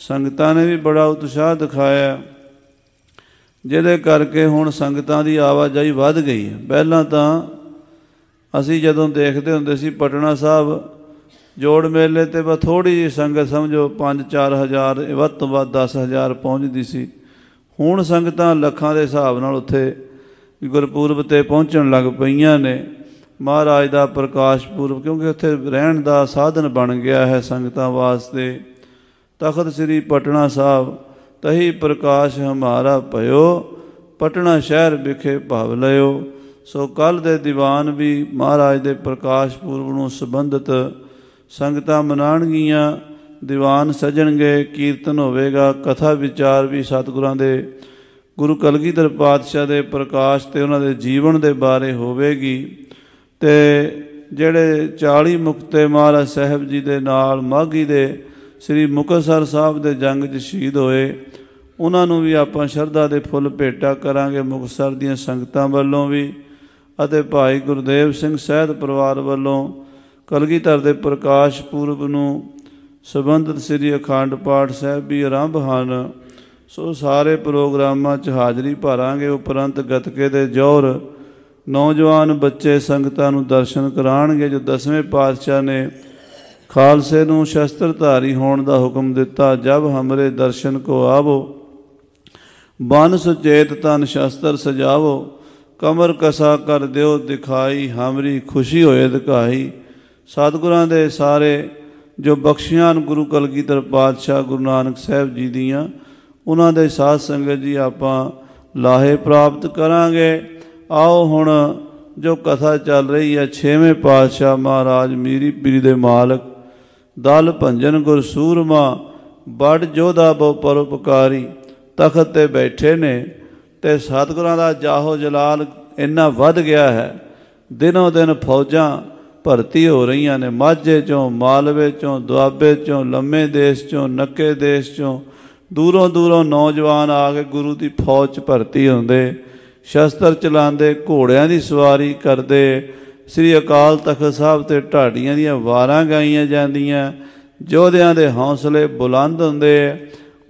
ਸੰਗਤਾਂ ਨੇ ਵੀ ਬੜਾ ਉਤਸ਼ਾਹ ਦਿਖਾਇਆ ਜਿਹਦੇ ਕਰਕੇ ਹੁਣ ਸੰਗਤਾਂ ਦੀ ਆਵਾਜਾਈ ਵੱਧ ਗਈ ਹੈ ਪਹਿਲਾਂ ਤਾਂ ਅਸੀਂ ਜਦੋਂ ਦੇਖਦੇ ਹੁੰਦੇ ਸੀ ਪਟਨਾ ਸਾਹਿਬ ਜੋੜ ਮੇਲੇ ਤੇ ਬਸ ਥੋੜੀ ਜੀ ਸੰਗਤ ਸਮਝੋ 5-4000 ਵੱਧ ਤੋਂ ਵੱਧ 10000 ਪਹੁੰਚਦੀ ਸੀ ਹੁਣ ਸੰਗਤਾਂ ਲੱਖਾਂ ਦੇ ਹਿਸਾਬ ਨਾਲ ਉੱਥੇ ਗੁਰਪੂਰਬ ਤੇ ਪਹੁੰਚਣ ਲੱਗ ਪਈਆਂ ਨੇ ਮਹਾਰਾਜ ਦਾ ਪ੍ਰਕਾਸ਼ ਪੂਰਬ ਕਿਉਂਕਿ ਉੱਥੇ ਰਹਿਣ ਦਾ ਸਾਧਨ ਬਣ ਗਿਆ ਹੈ ਸੰਗਤਾਂ ਵਾਸਤੇ ਤਖਤ ਸ੍ਰੀ ਪਟਨਾ ਸਾਹਿਬ ਤਹੀ ਪ੍ਰਕਾਸ਼ ਹਮਾਰਾ ਭਇਓ ਪਟਨਾ ਸ਼ਹਿਰ ਵਿਖੇ ਭਾਵ ਲਿਓ ਸੋ ਕੱਲ ਦੇ ਦੀਵਾਨ ਵੀ ਮਹਾਰਾਜ ਦੇ ਪ੍ਰਕਾਸ਼ ਪੁਰਬ ਨੂੰ ਸੰਬੰਧਿਤ ਸੰਗਤਾਂ ਮਨਾਣਗੀਆਂ ਦੀਵਾਨ ਸਜਣਗੇ ਕੀਰਤਨ ਹੋਵੇਗਾ ਕਥਾ ਵਿਚਾਰ ਵੀ ਸਤਿਗੁਰਾਂ ਦੇ ਗੁਰੂ ਕਲਗੀਧਰ ਪਾਤਸ਼ਾਹ ਦੇ ਪ੍ਰਕਾਸ਼ ਤੇ ਉਹਨਾਂ ਦੇ ਜੀਵਨ ਦੇ ਬਾਰੇ ਹੋਵੇਗੀ ਤੇ ਜਿਹੜੇ 40 ਮੁਕਤੇ ਮਹਾਰਾਜ ਸਾਹਿਬ ਜੀ ਦੇ ਨਾਲ ਮਾਗੀ ਦੇ ਸ੍ਰੀ ਮੁਕਤਸਰ ਸਾਹਿਬ ਦੇ ਜੰਗ 'ਚ ਸ਼ਹੀਦ ਹੋਏ ਉਹਨਾਂ ਨੂੰ ਵੀ ਆਪਾਂ ਸ਼ਰਧਾ ਦੇ ਫੁੱਲ ਭੇਟਾ ਕਰਾਂਗੇ ਮੁਕਤਸਰ ਦੀਆਂ ਸੰਗਤਾਂ ਵੱਲੋਂ ਵੀ ਅਤੇ ਭਾਈ ਗੁਰਦੇਵ ਸਿੰਘ ਸਹਿਤ ਪਰਿਵਾਰ ਵੱਲੋਂ ਕਲਗੀਧਰ ਦੇ ਪ੍ਰਕਾਸ਼ ਪੂਰਬ ਨੂੰ ਸਬੰਧਤ ਸ੍ਰੀ ਅਖੰਡ ਪਾਠ ਸਾਹਿਬ ਵੀ ਆਰੰਭ ਹਨ ਸੋ ਸਾਰੇ ਪ੍ਰੋਗਰਾਮਾਂ 'ਚ ਹਾਜ਼ਰੀ ਭਰਾਂਗੇ ਉਪਰੰਤ ਗਤਕੇ ਦੇ ਜੋਰ ਨੌਜਵਾਨ ਬੱਚੇ ਸੰਗਤਾਂ ਨੂੰ ਦਰਸ਼ਨ ਕਰਾਣਗੇ ਜੋ ਦਸਵੇਂ ਪਾਤਸ਼ਾਹ ਨੇ ਖਾਲਸੇ ਨੂੰ ਸ਼ਸਤਰ ਧਾਰੀ ਹੋਣ ਦਾ ਹੁਕਮ ਦਿੱਤਾ ਜਦ ਹਮਰੇ ਦਰਸ਼ਨ ਕੋ ਆਵੋ ਬਨ ਸੁਚੇਤ ਤਨ ਸ਼ਸਤਰ ਸਜਾਵੋ ਕਮਰ ਕਸਾ ਕਰ ਦਿਓ ਦਿਖਾਈ ਹਮਰੀ ਖੁਸ਼ੀ ਹੋਏ ਦਿਖਾਈ ਸਤਿਗੁਰਾਂ ਦੇ ਸਾਰੇ ਜੋ ਬਖਸ਼ਿਆਂ ਗੁਰੂ ਕਲਗੀਧਰ ਪਾਤਸ਼ਾਹ ਗੁਰੂ ਨਾਨਕ ਸਾਹਿਬ ਜੀ ਦੀਆਂ ਉਹਨਾਂ ਦੇ ਸਾਧ ਸੰਗਤ ਜੀ ਆਪਾਂ ਲਾਹੇ ਪ੍ਰਾਪਤ ਕਰਾਂਗੇ ਆਓ ਹੁਣ ਜੋ ਕਥਾ ਚੱਲ ਰਹੀ ਹੈ 6ਵੇਂ ਪਾਤਸ਼ਾਹ ਮਹਾਰਾਜ ਮੀਰੀ ਪੀਰੀ ਦੇ ਮਾਲਕ ਦਲ ਭੰਜਨ ਗੁਰ ਸੂਰਮਾ ਬੜ ਜੋਧਾ ਬੋ ਪਰਉਪਕਾਰੀ ਤਖਤ ਤੇ ਬੈਠੇ ਨੇ ਤੇ ਸਤਗੁਰਾਂ ਦਾ ਜਾਹੋ ਜਲਾਲ ਇੰਨਾ ਵੱਧ ਗਿਆ ਹੈ ਦਿਨੋ ਦਿਨ ਫੌਜਾਂ ਭਰਤੀ ਹੋ ਰਹੀਆਂ ਨੇ ਮਾਝੇ ਚੋਂ ਮਾਲਵੇ ਚੋਂ ਦੁਆਬੇ ਚੋਂ ਲੰਮੇ ਦੇਸ਼ ਚੋਂ ਨੱਕੇ ਦੇਸ਼ ਚੋਂ ਦੂਰੋਂ ਦੂਰੋਂ ਨੌਜਵਾਨ ਆ ਕੇ ਗੁਰੂ ਦੀ ਫੌਜ 'ਚ ਭਰਤੀ ਹੁੰਦੇ ਸ਼ਸਤਰ ਚਲਾਉਂਦੇ ਘੋੜਿਆਂ ਦੀ ਸਵਾਰੀ ਕਰਦੇ ਸ੍ਰੀ ਅਕਾਲ ਤਖਤ ਸਾਹਿਬ ਤੇ ਢਾਡੀਆਂ ਦੀਆਂ ਵਾਰਾਂ ਗਾਈਆਂ ਜਾਂਦੀਆਂ ਜੋਧਿਆਂ ਦੇ ਹੌਸਲੇ ਬੁਲੰਦ ਹੁੰਦੇ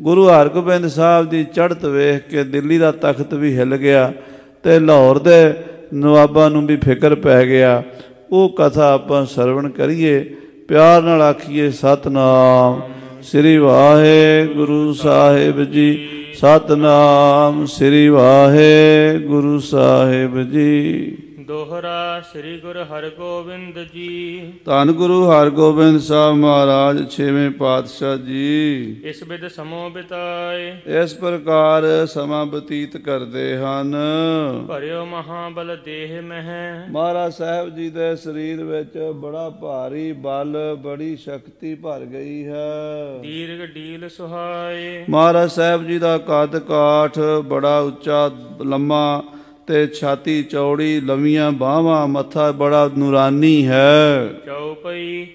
ਗੁਰੂ ਹਰਗੋਬਿੰਦ ਸਾਹਿਬ ਦੀ ਚੜ੍ਹਤ ਵੇਖ ਕੇ ਦਿੱਲੀ ਦਾ ਤਖਤ ਵੀ ਹਿੱਲ ਗਿਆ ਤੇ ਲਾਹੌਰ ਦੇ ਨਵਾਬਾਂ ਨੂੰ ਵੀ ਫਿਕਰ ਪੈ ਗਿਆ ਉਹ ਕਥਾ ਆਪਾਂ ਸਰਵਣ ਕਰੀਏ ਪਿਆਰ ਨਾਲ ਆਖੀਏ ਸਤਨਾਮ ਸ੍ਰੀ ਵਾਹਿਗੁਰੂ ਸਾਹਿਬ ਜੀ ਸਤਨਾਮ ਸ੍ਰੀ ਵਾਹਿਗੁਰੂ ਸਾਹਿਬ ਜੀ ਦੋਹਰਾ ਸ੍ਰੀ ਗੁਰੂ ਹਰਗੋਬਿੰਦ ਜੀ ਧੰਨ ਗੁਰੂ ਹਰਗੋਬਿੰਦ ਸਾਹਿਬ ਮਹਾਰਾਜ 6ਵੇਂ ਪਾਤਸ਼ਾਹ ਜੀ ਇਸ ਵਿਦ ਸਮੋ ਬਿਤਾਏ ਇਸ ਪ੍ਰਕਾਰ ਸਮਾਂ ਬਤੀਤ ਕਰਦੇ ਹਨ ਭਰਿਓ ਮਹਾਬਲ ਦੇਹ ਮਹਿ ਮਹਾਰਾਜ ਸਾਹਿਬ ਜੀ ਦੇ ਸਰੀਰ ਵਿੱਚ ਬੜਾ ਭਾਰੀ ਬਲ ਬੜੀ ਸ਼ਕਤੀ ਭਰ ਗਈ ਹੈ ਦੀਰਘ ਡੀਲ ਸੁਹਾਏ ਮਹਾਰਾਜ ਸਾਹਿਬ ਜੀ ਦਾ ਕੱਦ ਕਾਠ ਬੜਾ ਉੱਚਾ ਲੰਮਾ ਤੇ ਛਾਤੀ ਚੌੜੀ ਲੰਮੀਆਂ ਬਾਹਾਂ ਮੱਥਾ ਬੜਾ ਨੂਰਾਨੀ ਹੈ ਚੌਪਈ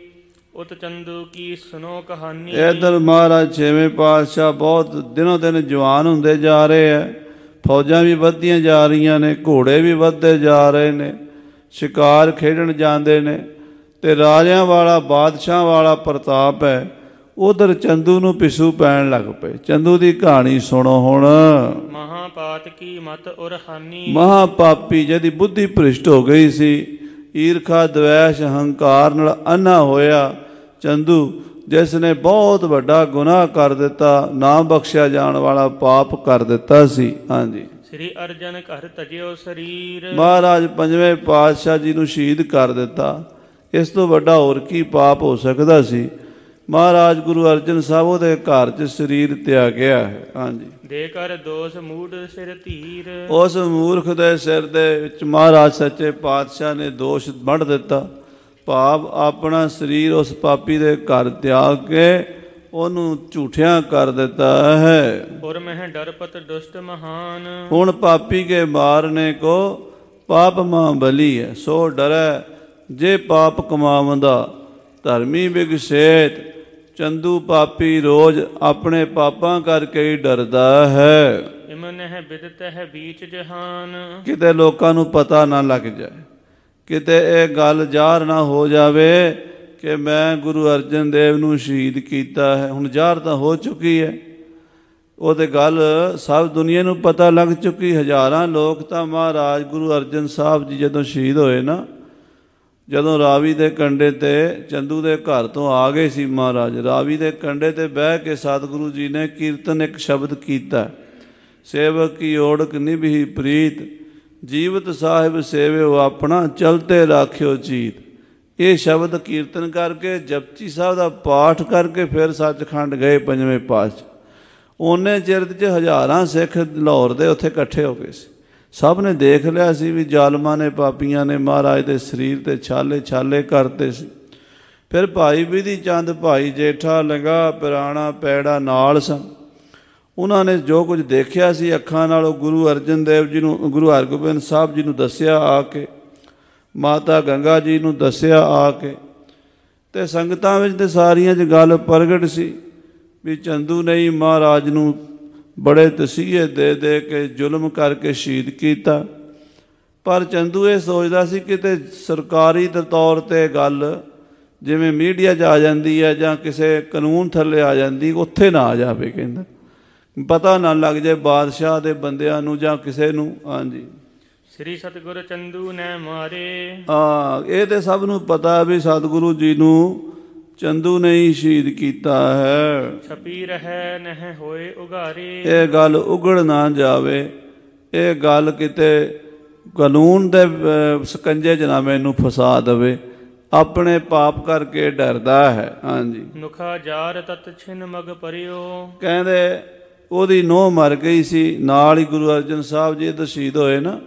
ਉਤ ਚੰਦੂ ਕੀ ਸੁਨੋ ਕਹਾਣੀ ਇਧਰ ਮਹਾਰਾਜ ਛੇਵੇਂ ਪਾਤਸ਼ਾਹ ਬਹੁਤ ਦਿਨੋ ਦਿਨ ਜਵਾਨ ਹੁੰਦੇ ਜਾ ਰਹੇ ਐ ਫੌਜਾਂ ਵੀ ਵੱਧਦੀਆਂ ਜਾ ਰਹੀਆਂ ਨੇ ਘੋੜੇ ਵੀ ਵੱਧਦੇ ਜਾ ਰਹੇ ਨੇ ਸ਼ਿਕਾਰ ਖੇਡਣ ਜਾਂਦੇ ਨੇ ਤੇ ਰਾਜਿਆਂ ਵਾਲਾ ਬਾਦਸ਼ਾਹ ਵਾਲਾ ਪ੍ਰਤਾਪ ਹੈ ਉਧਰ ਚੰਦੂ ਨੂੰ ਪਿਸੂ ਪੈਣ ਲੱਗ ਪਏ ਚੰਦੂ ਦੀ ਕਹਾਣੀ ਸੁਣੋ ਹੁਣ ਮਹਾਪਾਤ ਕੀ ਮਤ ਉਰਹਾਨੀ ਹਾਨੀ ਮਹਾਪਾਪੀ ਜਿਹਦੀ ਬੁੱਧੀ ਭ੍ਰਿਸ਼ਟ ਹੋ ਗਈ ਸੀ ਈਰਖਾ ਦਵੇਸ਼ ਹੰਕਾਰ ਨਾਲ ਅੰਨਾ ਹੋਇਆ ਚੰਦੂ ਜਿਸ ਨੇ ਬਹੁਤ ਵੱਡਾ ਗੁਨਾਹ ਕਰ ਦਿੱਤਾ ਨਾ ਬਖਸ਼ਿਆ ਜਾਣ ਵਾਲਾ ਪਾਪ ਕਰ ਦਿੱਤਾ ਸੀ ਹਾਂਜੀ ਸ੍ਰੀ ਅਰਜਨ ਘਰ ਤਜਿਓ ਸਰੀਰ ਮਹਾਰਾਜ ਪੰਜਵੇਂ ਪਾਤਸ਼ਾਹ ਜੀ ਨੂੰ ਸ਼ਹੀਦ ਕਰ ਦਿੱਤਾ ਇਸ ਤੋਂ ਵੱਡਾ ਹੋਰ ਕੀ ਪਾਪ ਹੋ ਸਕਦਾ ਸੀ ਮਹਾਰਾਜ ਗੁਰੂ ਅਰਜਨ ਸਾਹਿਬ ਉਹਦੇ ਘਰ 'ਚ ਸਰੀਰ ਤਿਆ ਗਿਆ ਹੈ ਹਾਂਜੀ ਦੇਕਰ ਦੋਸ ਮੂਢ ਸਿਰ ਧੀਰ ਉਸ ਮੂਰਖ ਦੇ ਸਿਰ ਦੇ ਵਿੱਚ ਮਹਾਰਾਜ ਸੱਚੇ ਪਾਤਸ਼ਾਹ ਨੇ ਦੋਸ਼ ਵੰਡ ਦਿੱਤਾ ਭਾਵ ਆਪਣਾ ਸਰੀਰ ਉਸ ਪਾਪੀ ਦੇ ਘਰ ਤਿਆਗ ਕੇ ਉਹਨੂੰ ਝੂਠਿਆਂ ਕਰ ਦਿੱਤਾ ਹੈ ਔਰ ਮਹਿ ਡਰਪਤ ਦੁਸ਼ਟ ਮਹਾਨ ਹੁਣ ਪਾਪੀ ਕੇ ਮਾਰਨੇ ਕੋ ਪਾਪ ਮਾ ਬਲੀ ਹੈ ਸੋ ਡਰੈ ਜੇ ਪਾਪ ਕਮਾਵੰਦਾ ਧਰਮੀ ਬਿਗਸੇਤ ਚੰਦੂ ਪਾਪੀ ਰੋਜ਼ ਆਪਣੇ ਪਾਪਾਂ ਕਰਕੇ ਹੀ ਡਰਦਾ ਹੈ ਇਮਨਹ ਬਿਦਤ ਹੈ ਵਿੱਚ ਜਹਾਨ ਕਿਤੇ ਲੋਕਾਂ ਨੂੰ ਪਤਾ ਨਾ ਲੱਗ ਜਾਏ ਕਿਤੇ ਇਹ ਗੱਲ ਜ਼ਾਹਰ ਨਾ ਹੋ ਜਾਵੇ ਕਿ ਮੈਂ ਗੁਰੂ ਅਰਜਨ ਦੇਵ ਨੂੰ ਸ਼ਹੀਦ ਕੀਤਾ ਹੈ ਹੁਣ ਜ਼ਾਹਰ ਤਾਂ ਹੋ ਚੁੱਕੀ ਹੈ ਉਹ ਤੇ ਗੱਲ ਸਭ ਦੁਨੀਆ ਨੂੰ ਪਤਾ ਲੱਗ ਚੁੱਕੀ ਹਜ਼ਾਰਾਂ ਲੋਕ ਤਾਂ ਮਹਾਰਾਜ ਗੁਰੂ ਅਰਜਨ ਸਾਹਿਬ ਜੀ ਜਦੋਂ ਸ਼ਹੀਦ ਹੋਏ ਨਾ ਜਦੋਂ ਰਾਵੀ ਦੇ ਕੰਡੇ ਤੇ ਚੰਦੂ ਦੇ ਘਰ ਤੋਂ ਆ ਗਏ ਸੀ ਮਹਾਰਾਜ ਰਾਵੀ ਦੇ ਕੰਡੇ ਤੇ ਬਹਿ ਕੇ ਸਤਿਗੁਰੂ ਜੀ ਨੇ ਕੀਰਤਨ ਇੱਕ ਸ਼ਬਦ ਕੀਤਾ ਸੇਵਕ ਕੀ ਓੜਕ ਨਿਭੀ ਪ੍ਰੀਤ ਜੀਵਤ ਸਾਹਿਬ ਸੇਵੇ ਉਹ ਆਪਣਾ ਚਲਤੇ ਰਾਖਿਓ ਜੀਤ ਇਹ ਸ਼ਬਦ ਕੀਰਤਨ ਕਰਕੇ ਜਪਜੀ ਸਾਹਿਬ ਦਾ ਪਾਠ ਕਰਕੇ ਫਿਰ ਸੱਚਖੰਡ ਗਏ ਪੰਜਵੇਂ ਪਾਸ ਉਹਨੇ ਚਿਰਤ ਚ ਹਜ਼ਾਰਾਂ ਸਿੱਖ ਲਾਹੌਰ ਦੇ ਉੱਥੇ ਇਕੱਠੇ ਹੋ ਗਏ ਸੀ ਸਭ ਨੇ ਦੇਖ ਲਿਆ ਸੀ ਵੀ ਜ਼ਾਲਮਾਂ ਨੇ ਪਾਪੀਆਂ ਨੇ ਮਹਾਰਾਜ ਦੇ ਸਰੀਰ ਤੇ ਛਾਲੇ ਛਾਲੇ ਕਰਤੇ ਸੀ ਫਿਰ ਭਾਈ ਵਿਧੀ ਚੰਦ ਭਾਈ ਜੇਠਾ ਲੰਗਾ ਪਿਰਾਣਾ ਪੈੜਾ ਨਾਲ ਸਨ ਉਹਨਾਂ ਨੇ ਜੋ ਕੁਝ ਦੇਖਿਆ ਸੀ ਅੱਖਾਂ ਨਾਲ ਉਹ ਗੁਰੂ ਅਰਜਨ ਦੇਵ ਜੀ ਨੂੰ ਗੁਰੂ ਹਰਗੋਬਿੰਦ ਸਾਹਿਬ ਜੀ ਨੂੰ ਦੱਸਿਆ ਆ ਕੇ ਮਾਤਾ ਗੰਗਾ ਜੀ ਨੂੰ ਦੱਸਿਆ ਆ ਕੇ ਤੇ ਸੰਗਤਾਂ ਵਿੱਚ ਤੇ ਸਾਰੀਆਂ 'ਚ ਗੱਲ ਪ੍ਰਗਟ ਸੀ ਵੀ ਚੰਦੂ ਨਹੀਂ ਮਹਾਰਾਜ ਨੂੰ ਬੜੇ ਤਸੀਹੇ ਦੇ ਦੇ ਕੇ ਜ਼ੁਲਮ ਕਰਕੇ ਸ਼ਹੀਦ ਕੀਤਾ ਪਰ ਚੰਦੂ ਇਹ ਸੋਚਦਾ ਸੀ ਕਿਤੇ ਸਰਕਾਰੀ ਤੌਰ ਤੇ ਗੱਲ ਜਿਵੇਂ ਮੀਡੀਆ 'ਚ ਆ ਜਾਂਦੀ ਹੈ ਜਾਂ ਕਿਸੇ ਕਾਨੂੰਨ ਥੱਲੇ ਆ ਜਾਂਦੀ ਉੱਥੇ ਨਾ ਆ ਜਾਵੇ ਕਹਿੰਦਾ ਪਤਾ ਨਾ ਲੱਗ ਜਾਏ ਬਾਦਸ਼ਾਹ ਦੇ ਬੰਦਿਆਂ ਨੂੰ ਜਾਂ ਕਿਸੇ ਨੂੰ ਹਾਂਜੀ ਸ੍ਰੀ ਸਤਗੁਰੂ ਚੰਦੂ ਨੇ ਮਾਰੇ ਆ ਇਹ ਤੇ ਸਭ ਨੂੰ ਪਤਾ ਵੀ ਸਤਗੁਰੂ ਜੀ ਨੂੰ ਚੰਦੂ ਨੇ ਹੀ ਸ਼ਹੀਦ ਕੀਤਾ ਹੈ ਛਪੀ ਰਹੇ ਨਹਿ ਹੋਏ ਉਗਾਰੇ ਇਹ ਗੱਲ ਉਗੜ ਨਾ ਜਾਵੇ ਇਹ ਗੱਲ ਕਿਤੇ ਕਾਨੂੰਨ ਦੇ ਸਕੰਜੇ 'ਚ ਨੂੰ ਮੈਨੂੰ ਫਸਾ ਦੇਵੇ ਆਪਣੇ ਪਾਪ ਕਰਕੇ ਡਰਦਾ ਹੈ ਹਾਂਜੀ ਨੁਖਾ ਜਾਰ ਤਤ ਛਿਨ ਮਗ ਪਰਿਓ ਕਹਿੰਦੇ ਉਹਦੀ ਨੋਹ ਮਰ ਗਈ ਸੀ ਨਾਲ ਹੀ ਗੁਰੂ ਅਰਜਨ ਸਾਹਿਬ ਜੀ ਸ਼ਹੀਦ ਹੋਏ ਨਾ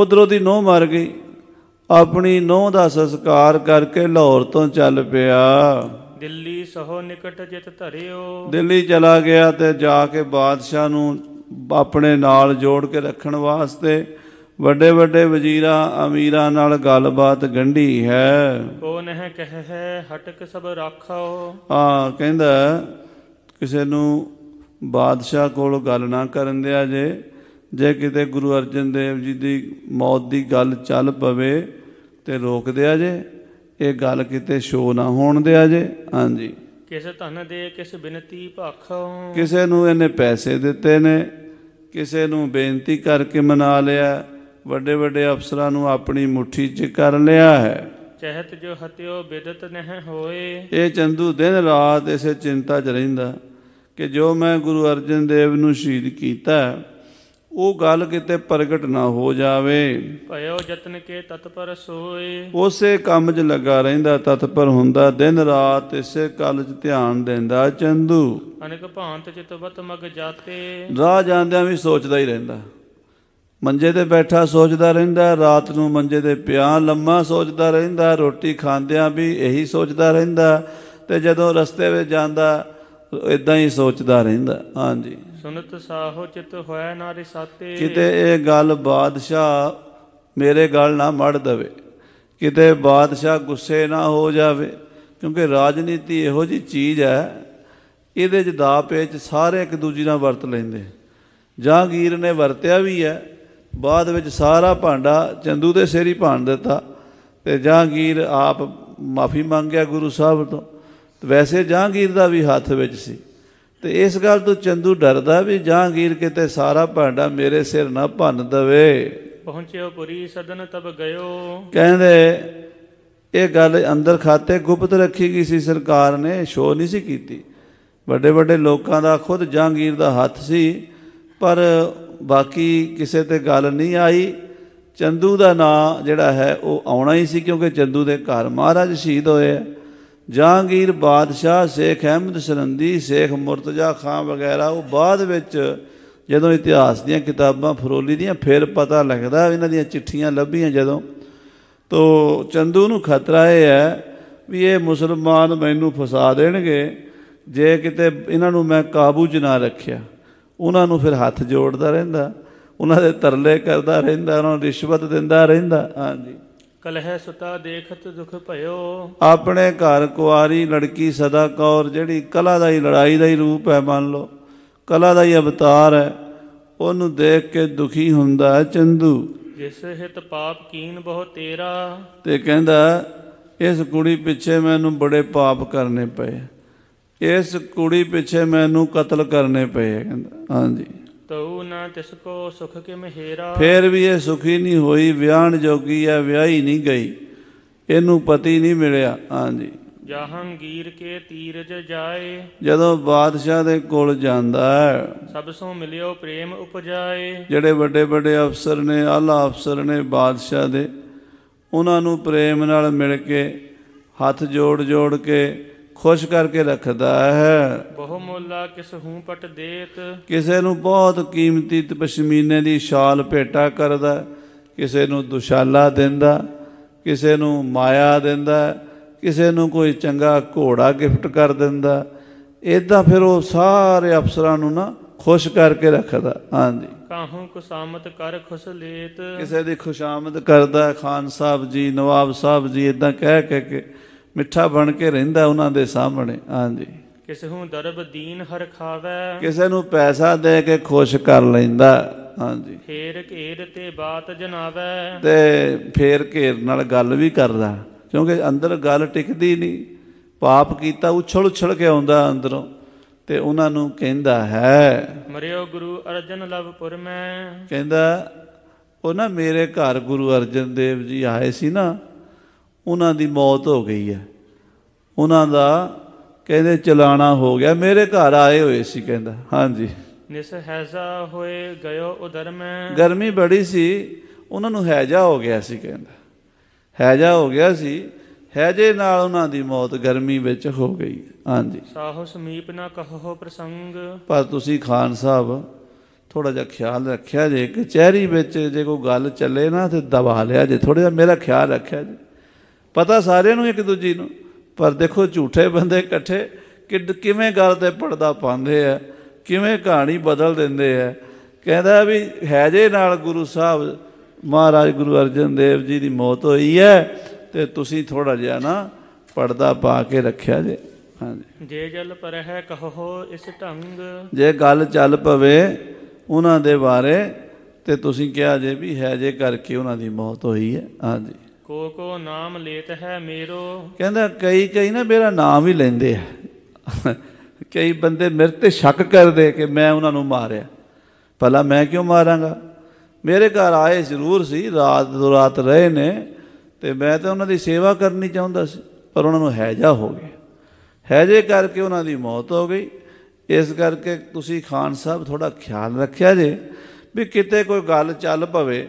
ਉਧਰੋਂ ਦੀ ਨੋਹ ਮਰ ਗਈ ਆਪਣੀ ਨੋਹ ਦਾ ਸੰਸਕਾਰ ਕਰਕੇ ਲਾਹੌਰ ਤੋਂ ਚੱਲ ਪਿਆ ਦਿੱਲੀ ਸਹੋ ਨਿਕਟ ਜਿਤ ਧਰਿਓ ਦਿੱਲੀ ਚਲਾ ਗਿਆ ਤੇ ਜਾ ਕੇ ਬਾਦਸ਼ਾਹ ਨੂੰ ਆਪਣੇ ਨਾਲ ਜੋੜ ਕੇ ਰੱਖਣ ਵਾਸਤੇ ਵੱਡੇ ਵੱਡੇ ਵਜ਼ੀਰਾਂ ਅਮੀਰਾਂ ਨਾਲ ਗੱਲਬਾਤ ਗੰਢੀ ਹੈ ਕੋ ਨਹਿ ਕਹਿ ਹੈ ਹਟਕ ਸਭ ਰੱਖੋ ਹਾਂ ਕਹਿੰਦਾ ਕਿਸੇ ਨੂੰ ਬਾਦਸ਼ਾਹ ਕੋਲ ਗੱਲ ਨਾ ਕਰਨ ਦਿਆ ਜੇ ਜੇ ਕਿਤੇ ਗੁਰੂ ਅਰਜਨ ਦੇਵ ਜੀ ਦੀ ਮੌਤ ਦੀ ਗੱਲ ਚੱਲ ਪਵੇ ਤੇ ਰੋਕ ਦਿਆ ਜੇ ਇਹ ਗੱਲ ਕਿਤੇ ਸ਼ੋ ਨਾ ਹੋਣ ਦਿਆ ਜੇ ਹਾਂਜੀ ਕਿਸੇ ਧਨ ਦੇ ਕਿਸ ਬੇਨਤੀ ਭਖ ਕਿਸੇ ਨੂੰ ਇਹਨੇ ਪੈਸੇ ਦਿੱਤੇ ਨੇ ਕਿਸੇ ਨੂੰ ਬੇਨਤੀ ਕਰਕੇ ਮਨਾ ਲਿਆ ਵੱਡੇ ਵੱਡੇ ਅਫਸਰਾਂ ਨੂੰ ਆਪਣੀ ਮੁਠੀ 'ਚ ਕਰ ਲਿਆ ਹੈ ਚਹਿਤ ਜੋ ਹਤਿਓ ਬਿਦਤ ਨਹਿ ਹੋਏ ਇਹ ਚੰਦੂ ਦਿਨ ਰਾਤ ਇਸੇ ਚਿੰਤਾ 'ਚ ਰਹਿੰਦਾ ਕਿ ਜੋ ਮੈਂ ਗੁਰੂ ਅਰਜਨ ਦੇਵ ਨੂੰ ਸ਼ਹੀਦ ਕੀਤਾ ਉਹ ਗੱਲ ਕਿਤੇ ਪ੍ਰਗਟ ਨਾ ਹੋ ਜਾਵੇ ਭਇਓ ਯਤਨ ਕੇ ਤਤਪਰ ਸੋਏ ਉਸੇ ਕੰਮ 'ਚ ਲੱਗਾ ਰਹਿੰਦਾ ਤਤਪਰ ਹੁੰਦਾ ਦਿਨ ਰਾਤ ਇਸੇ ਕਲ 'ਚ ਧਿਆਨ ਦਿੰਦਾ ਚੰਦੂ ਅਨੇਕ ਭਾਂਤ ਚਿਤਵਤ ਮਗ ਜਾਤੇ ਰਾਹ ਜਾਂਦਿਆਂ ਵੀ ਸੋਚਦਾ ਹੀ ਰਹਿੰਦਾ ਮੰਜੇ ਤੇ ਬੈਠਾ ਸੋਚਦਾ ਰਹਿੰਦਾ ਰਾਤ ਨੂੰ ਮੰਜੇ ਤੇ ਪਿਆ ਲੰਮਾ ਸੋਚਦਾ ਰਹਿੰਦਾ ਰੋਟੀ ਖਾਂਦਿਆਂ ਵੀ ਇਹੀ ਸੋਚਦਾ ਰਹਿੰਦਾ ਤੇ ਜਦੋਂ ਰਸਤੇ ਵਿੱਚ ਜਾਂਦਾ ਇਦਾਂ ਹੀ ਸੋਚਦਾ ਰਹਿੰਦਾ ਹਾਂਜੀ ਸੁਨਤ ਸਾਹੋ ਚਿਤ ਹੋਇ ਨਾ ਰਿਸਾਤੇ ਕਿਤੇ ਇਹ ਗੱਲ ਬਾਦਸ਼ਾਹ ਮੇਰੇ ਗੱਲ ਨਾ ਮੜ ਦਵੇ ਕਿਤੇ ਬਾਦਸ਼ਾਹ ਗੁੱਸੇ ਨਾ ਹੋ ਜਾਵੇ ਕਿਉਂਕਿ ਰਾਜਨੀਤੀ ਇਹੋ ਜੀ ਚੀਜ਼ ਹੈ ਇਹਦੇ 'ਚ ਦਾਪੇ 'ਚ ਸਾਰੇ ਇੱਕ ਦੂਜੇ ਨਾਲ ਵਰਤ ਲੈਂਦੇ ਜਹਾਂਗੀਰ ਨੇ ਵਰਤਿਆ ਵੀ ਹੈ ਬਾਅਦ ਵਿੱਚ ਸਾਰਾ ਭਾਂਡਾ ਚੰਦੂ ਦੇ ਸਿਰ ਹੀ ਭਾਂਡ ਦਿੱਤਾ ਤੇ ਜਹਾਂਗੀਰ ਆਪ ਮਾਫੀ ਮੰਗਿਆ ਗੁਰੂ ਸਾਹਿਬ ਤੋਂ ਵੈਸੇ ਜਹਾਂਗੀਰ ਦਾ ਵੀ ਹੱਥ ਵਿੱਚ ਸੀ ਤੇ ਇਸ ਗੱਲ ਤੋਂ ਚੰਦੂ ਡਰਦਾ ਵੀ ਜਹਾਂਗੀਰ ਕਿਤੇ ਸਾਰਾ ਭਾਂਡਾ ਮੇਰੇ ਸਿਰ ਨਾ ਭੰਨ ਦਵੇ ਪਹੁੰਚਿਓ ਪੁਰੀ ਸਦਨ ਤਬ ਗਇਓ ਕਹਿੰਦੇ ਇਹ ਗੱਲ ਅੰਦਰ ਖਾਤੇ ਗੁਪਤ ਰੱਖੀ ਗਈ ਸੀ ਸਰਕਾਰ ਨੇ ਸ਼ੋਅ ਨਹੀਂ ਸੀ ਕੀਤੀ ਵੱਡੇ ਵੱਡੇ ਲੋਕਾਂ ਦਾ ਖੁਦ ਜਹਾਂਗੀਰ ਦਾ ਹੱਥ ਸੀ ਪਰ ਬਾਕੀ ਕਿਸੇ ਤੇ ਗੱਲ ਨਹੀਂ ਆਈ ਚੰਦੂ ਦਾ ਨਾਂ ਜਿਹੜਾ ਹੈ ਉਹ ਆਉਣਾ ਹੀ ਸੀ ਕਿਉਂਕਿ ਚੰਦੂ ਦੇ ਘਰ ਮਹਾਰਾਜ ਸ਼ਹੀਦ ਹੋਏ ਆ ਜਹਾਂਗੀਰ ਬਾਦਸ਼ਾਹ ਸ਼ੇਖ ਅਹਿਮਦ ਸਰੰਦੀ ਸ਼ੇਖ ਮੁਰਤਜ਼ਾ ਖਾਨ ਵਗੈਰਾ ਉਹ ਬਾਅਦ ਵਿੱਚ ਜਦੋਂ ਇਤਿਹਾਸ ਦੀਆਂ ਕਿਤਾਬਾਂ ਫਰੋਲੀ ਦੀਆਂ ਫਿਰ ਪਤਾ ਲੱਗਦਾ ਇਹਨਾਂ ਦੀਆਂ ਚਿੱਠੀਆਂ ਲੱਭੀਆਂ ਜਦੋਂ ਤੋ ਚੰਦੂ ਨੂੰ ਖਤਰਾ ਇਹ ਹੈ ਵੀ ਇਹ ਮੁਸਲਮਾਨ ਮੈਨੂੰ ਫਸਾ ਦੇਣਗੇ ਜੇ ਕਿਤੇ ਇਹਨਾਂ ਨੂੰ ਮੈਂ ਕਾਬੂ 'ਚ ਨਾ ਰੱਖਿਆ ਉਹਨਾਂ ਨੂੰ ਫਿਰ ਹੱਥ ਜੋੜਦਾ ਰਹਿੰਦਾ ਉਹਨਾਂ ਦੇ ਤਰਲੇ ਕਰਦਾ ਰਹਿੰਦਾ ਉਹਨਾਂ ਨੂੰ ਰਿਸ਼ਵਤ ਦਿੰਦਾ ਰਹਿੰਦਾ ਹਾਂਜੀ ਕਲਹਿ ਸੁਤਾ ਦੇਖਤ ਦੁਖ ਭਇਓ ਆਪਣੇ ਘਰ ਕੁਆਰੀ ਲੜਕੀ ਸਦਾ ਕੌਰ ਜਿਹੜੀ ਕਲਾ ਦਾ ਹੀ ਲੜਾਈ ਦਾ ਹੀ ਰੂਪ ਹੈ ਮੰਨ ਲਓ ਕਲਾ ਦਾ ਹੀ ਅਵਤਾਰ ਹੈ ਉਹਨੂੰ ਦੇਖ ਕੇ ਦੁਖੀ ਹੁੰਦਾ ਹੈ ਚੰਦੂ ਜਿਸ ਹਿਤ ਪਾਪ ਕੀਨ ਬਹੁ ਤੇਰਾ ਤੇ ਕਹਿੰਦਾ ਇਸ ਕੁੜੀ ਪਿੱਛੇ ਮੈਨੂੰ ਬੜੇ ਪਾਪ ਕਰਨੇ ਪਏ ਇਸ ਕੁੜੀ ਪਿੱਛੇ ਮੈਨੂੰ ਕਤਲ ਕਰਨੇ ਪਏ ਕਹਿੰਦਾ ਹਾਂਜੀ ਤਉ ਨਾ ਤਿਸ ਕੋ ਸੁਖ ਕਿ ਮਹਿਰਾ ਫੇਰ ਵੀ ਇਹ ਸੁਖੀ ਨਹੀਂ ਹੋਈ ਵਿਆਹਣ ਜੋਗੀ ਆ ਵਿਆਹੀ ਨਹੀਂ ਗਈ ਇਹਨੂੰ ਪਤੀ ਨਹੀਂ ਮਿਲਿਆ ਹਾਂਜੀ ਜਹਾਂਗੀਰ ਕੇ ਤੀਰਜ ਜਾਏ ਜਦੋਂ ਬਾਦਸ਼ਾਹ ਦੇ ਕੋਲ ਜਾਂਦਾ ਹੈ ਸਭ ਸੋ ਮਿਲਿਓ ਪ੍ਰੇਮ ਉਪਜਾਏ ਜਿਹੜੇ ਵੱਡੇ ਵੱਡੇ ਅਫਸਰ ਨੇ ਆਲਾ ਅਫਸਰ ਨੇ ਬਾਦਸ਼ਾਹ ਦੇ ਉਹਨਾਂ ਨੂੰ ਪ੍ਰੇਮ ਨਾਲ ਮਿਲ ਕੇ ਹੱਥ ਜੋੜ ਜੋੜ ਕੇ ਖੁਸ਼ ਕਰਕੇ ਰੱਖਦਾ ਹੈ ਬਹੁ ਮੁੱਲਾ ਕਿਸ ਹੂੰ ਪਟ ਦੇਤ ਕਿਸੇ ਨੂੰ ਬਹੁਤ ਕੀਮਤੀ ਪਸ਼ਮੀਨੇ ਦੀ ਸ਼ਾਲ ਭੇਟਾ ਕਰਦਾ ਕਿਸੇ ਨੂੰ ਦੁਸ਼ਾਲਾ ਦਿੰਦਾ ਕਿਸੇ ਨੂੰ ਮਾਇਆ ਦਿੰਦਾ ਕਿਸੇ ਨੂੰ ਕੋਈ ਚੰਗਾ ਘੋੜਾ ਗਿਫਟ ਕਰ ਦਿੰਦਾ ਇਦਾਂ ਫਿਰ ਉਹ ਸਾਰੇ ਅਫਸਰਾਂ ਨੂੰ ਨਾ ਖੁਸ਼ ਕਰਕੇ ਰੱਖਦਾ ਹਾਂਜੀ ਕਾਹੂ ਖੁਸ਼ਾਮਤ ਕਰ ਖੁਸਲੇਤ ਕਿਸੇ ਦੀ ਖੁਸ਼ਾਮਦ ਕਰਦਾ ਖਾਨ ਸਾਹਿਬ ਜੀ ਨਵਾਬ ਸਾਹਿਬ ਜੀ ਇਦਾਂ ਕਹਿ ਕਹਿ ਕੇ ਮਿੱਠਾ ਬਣ ਕੇ ਰਹਿੰਦਾ ਉਹਨਾਂ ਦੇ ਸਾਹਮਣੇ ਹਾਂਜੀ ਕਿਸੇ ਨੂੰ ਦਰਬ ਦੀਨ ਹਰ ਖਾਵੇ ਕਿਸੇ ਨੂੰ ਪੈਸਾ ਦੇ ਕੇ ਖੁਸ਼ ਕਰ ਲੈਂਦਾ ਹਾਂਜੀ ਫੇਰ ਘੇਰ ਤੇ ਬਾਤ ਜਨਾਵੇ ਤੇ ਫੇਰ ਘੇਰ ਨਾਲ ਗੱਲ ਵੀ ਕਰਦਾ ਕਿਉਂਕਿ ਅੰਦਰ ਗੱਲ ਟਿਕਦੀ ਨਹੀਂ ਪਾਪ ਕੀਤਾ ਉਛਲ ਉਛਲ ਕੇ ਆਉਂਦਾ ਅੰਦਰੋਂ ਤੇ ਉਹਨਾਂ ਨੂੰ ਕਹਿੰਦਾ ਹੈ ਮਰਿਓ ਗੁਰੂ ਅਰਜਨ ਲਵਪੁਰ ਮੈਂ ਕਹਿੰਦਾ ਉਹ ਨਾ ਮੇਰੇ ਘਰ ਗੁਰੂ ਅਰਜਨ ਦੇਵ ਜੀ ਆਏ ਸੀ ਨਾ ਉਹਨਾਂ ਦੀ ਮੌਤ ਹੋ ਗਈ ਹੈ ਉਹਨਾਂ ਦਾ ਕਹਿੰਦੇ ਚਲਾਣਾ ਹੋ ਗਿਆ ਮੇਰੇ ਘਰ ਆਏ ਹੋਏ ਸੀ ਕਹਿੰਦਾ ਹਾਂਜੀ ਨਿਸ ਹੈਜ਼ਾ ਹੋਏ ਗਇਓ ਉਧਰ ਮੈਂ ਗਰਮੀ ਬੜੀ ਸੀ ਉਹਨਾਂ ਨੂੰ ਹੈਜ਼ਾ ਹੋ ਗਿਆ ਸੀ ਕਹਿੰਦਾ ਹੈਜ਼ਾ ਹੋ ਗਿਆ ਸੀ ਹੈਜੇ ਨਾਲ ਉਹਨਾਂ ਦੀ ਮੌਤ ਗਰਮੀ ਵਿੱਚ ਹੋ ਗਈ ਹਾਂਜੀ ਸਾਹੋ ਸਮੀਪ ਨਾ ਕਹੋ ਪ੍ਰਸੰਗ ਪਰ ਤੁਸੀਂ ਖਾਨ ਸਾਹਿਬ ਥੋੜਾ ਜਿਹਾ ਖਿਆਲ ਰੱਖਿਆ ਜੇ ਕਿ ਚਿਹਰੇ ਵਿੱਚ ਜੇ ਕੋਈ ਗੱਲ ਚੱਲੇ ਨਾ ਤੇ ਦਬਾ ਲਿਆ ਜੇ ਥੋੜਾ ਜਿਹਾ ਮੇਰਾ ਖਿਆਲ ਰੱਖਿਆ ਜੇ ਪਤਾ ਸਾਰਿਆਂ ਨੂੰ ਇੱਕ ਦੂਜੀ ਨੂੰ ਪਰ ਦੇਖੋ ਝੂਠੇ ਬੰਦੇ ਇਕੱਠੇ ਕਿ ਕਿਵੇਂ ਗੱਲ ਤੇ ਪਰਦਾ ਪਾਉਂਦੇ ਆ ਕਿਵੇਂ ਕਹਾਣੀ ਬਦਲ ਦਿੰਦੇ ਆ ਕਹਿੰਦਾ ਵੀ ਹੈਜੇ ਨਾਲ ਗੁਰੂ ਸਾਹਿਬ ਮਹਾਰਾਜ ਗੁਰੂ ਅਰਜਨ ਦੇਵ ਜੀ ਦੀ ਮੌਤ ਹੋਈ ਹੈ ਤੇ ਤੁਸੀਂ ਥੋੜਾ ਜਿਹਾ ਨਾ ਪਰਦਾ ਪਾ ਕੇ ਰੱਖਿਆ ਜੇ ਹਾਂਜੀ ਜੇ ਜਲ ਪਰ ਹੈ ਕਹੋ ਇਸ ਢੰਗ ਜੇ ਗੱਲ ਚੱਲ ਪਵੇ ਉਹਨਾਂ ਦੇ ਬਾਰੇ ਤੇ ਤੁਸੀਂ ਕਿਹਾ ਜੇ ਵੀ ਹੈ ਜੇ ਕਰਕੇ ਉਹਨਾਂ ਦੀ ਮੌਤ ਹੋਈ ਹੈ ਹਾਂਜੀ ਕੋ ਕੋ ਨਾਮ ਲੇਤ ਹੈ ਮੇਰੋ ਕਹਿੰਦਾ ਕਈ ਕਈ ਨਾ ਮੇਰਾ ਨਾਮ ਹੀ ਲੈਂਦੇ ਆ ਕਈ ਬੰਦੇ ਮੇਰੇ ਤੇ ਸ਼ੱਕ ਕਰਦੇ ਕਿ ਮੈਂ ਉਹਨਾਂ ਨੂੰ ਮਾਰਿਆ ਭਲਾ ਮੈਂ ਕਿਉਂ ਮਾਰਾਂਗਾ ਮੇਰੇ ਘਰ ਆਏ ਜ਼ਰੂਰ ਸੀ ਰਾਤ ਦੋ ਰਾਤ ਰਹੇ ਨੇ ਤੇ ਮੈਂ ਤਾਂ ਉਹਨਾਂ ਦੀ ਸੇਵਾ ਕਰਨੀ ਚਾਹੁੰਦਾ ਸੀ ਪਰ ਉਹਨਾਂ ਨੂੰ ਹੈਜਾ ਹੋ ਗਿਆ ਹੈਜੇ ਕਰਕੇ ਉਹਨਾਂ ਦੀ ਮੌਤ ਹੋ ਗਈ ਇਸ ਕਰਕੇ ਤੁਸੀਂ ਖਾਨ ਸਾਹਿਬ ਥੋੜਾ ਖਿਆਲ ਰੱਖਿਆ ਜੇ ਵੀ ਕਿਤੇ ਕੋਈ ਗੱਲ ਚੱਲ ਪਵੇ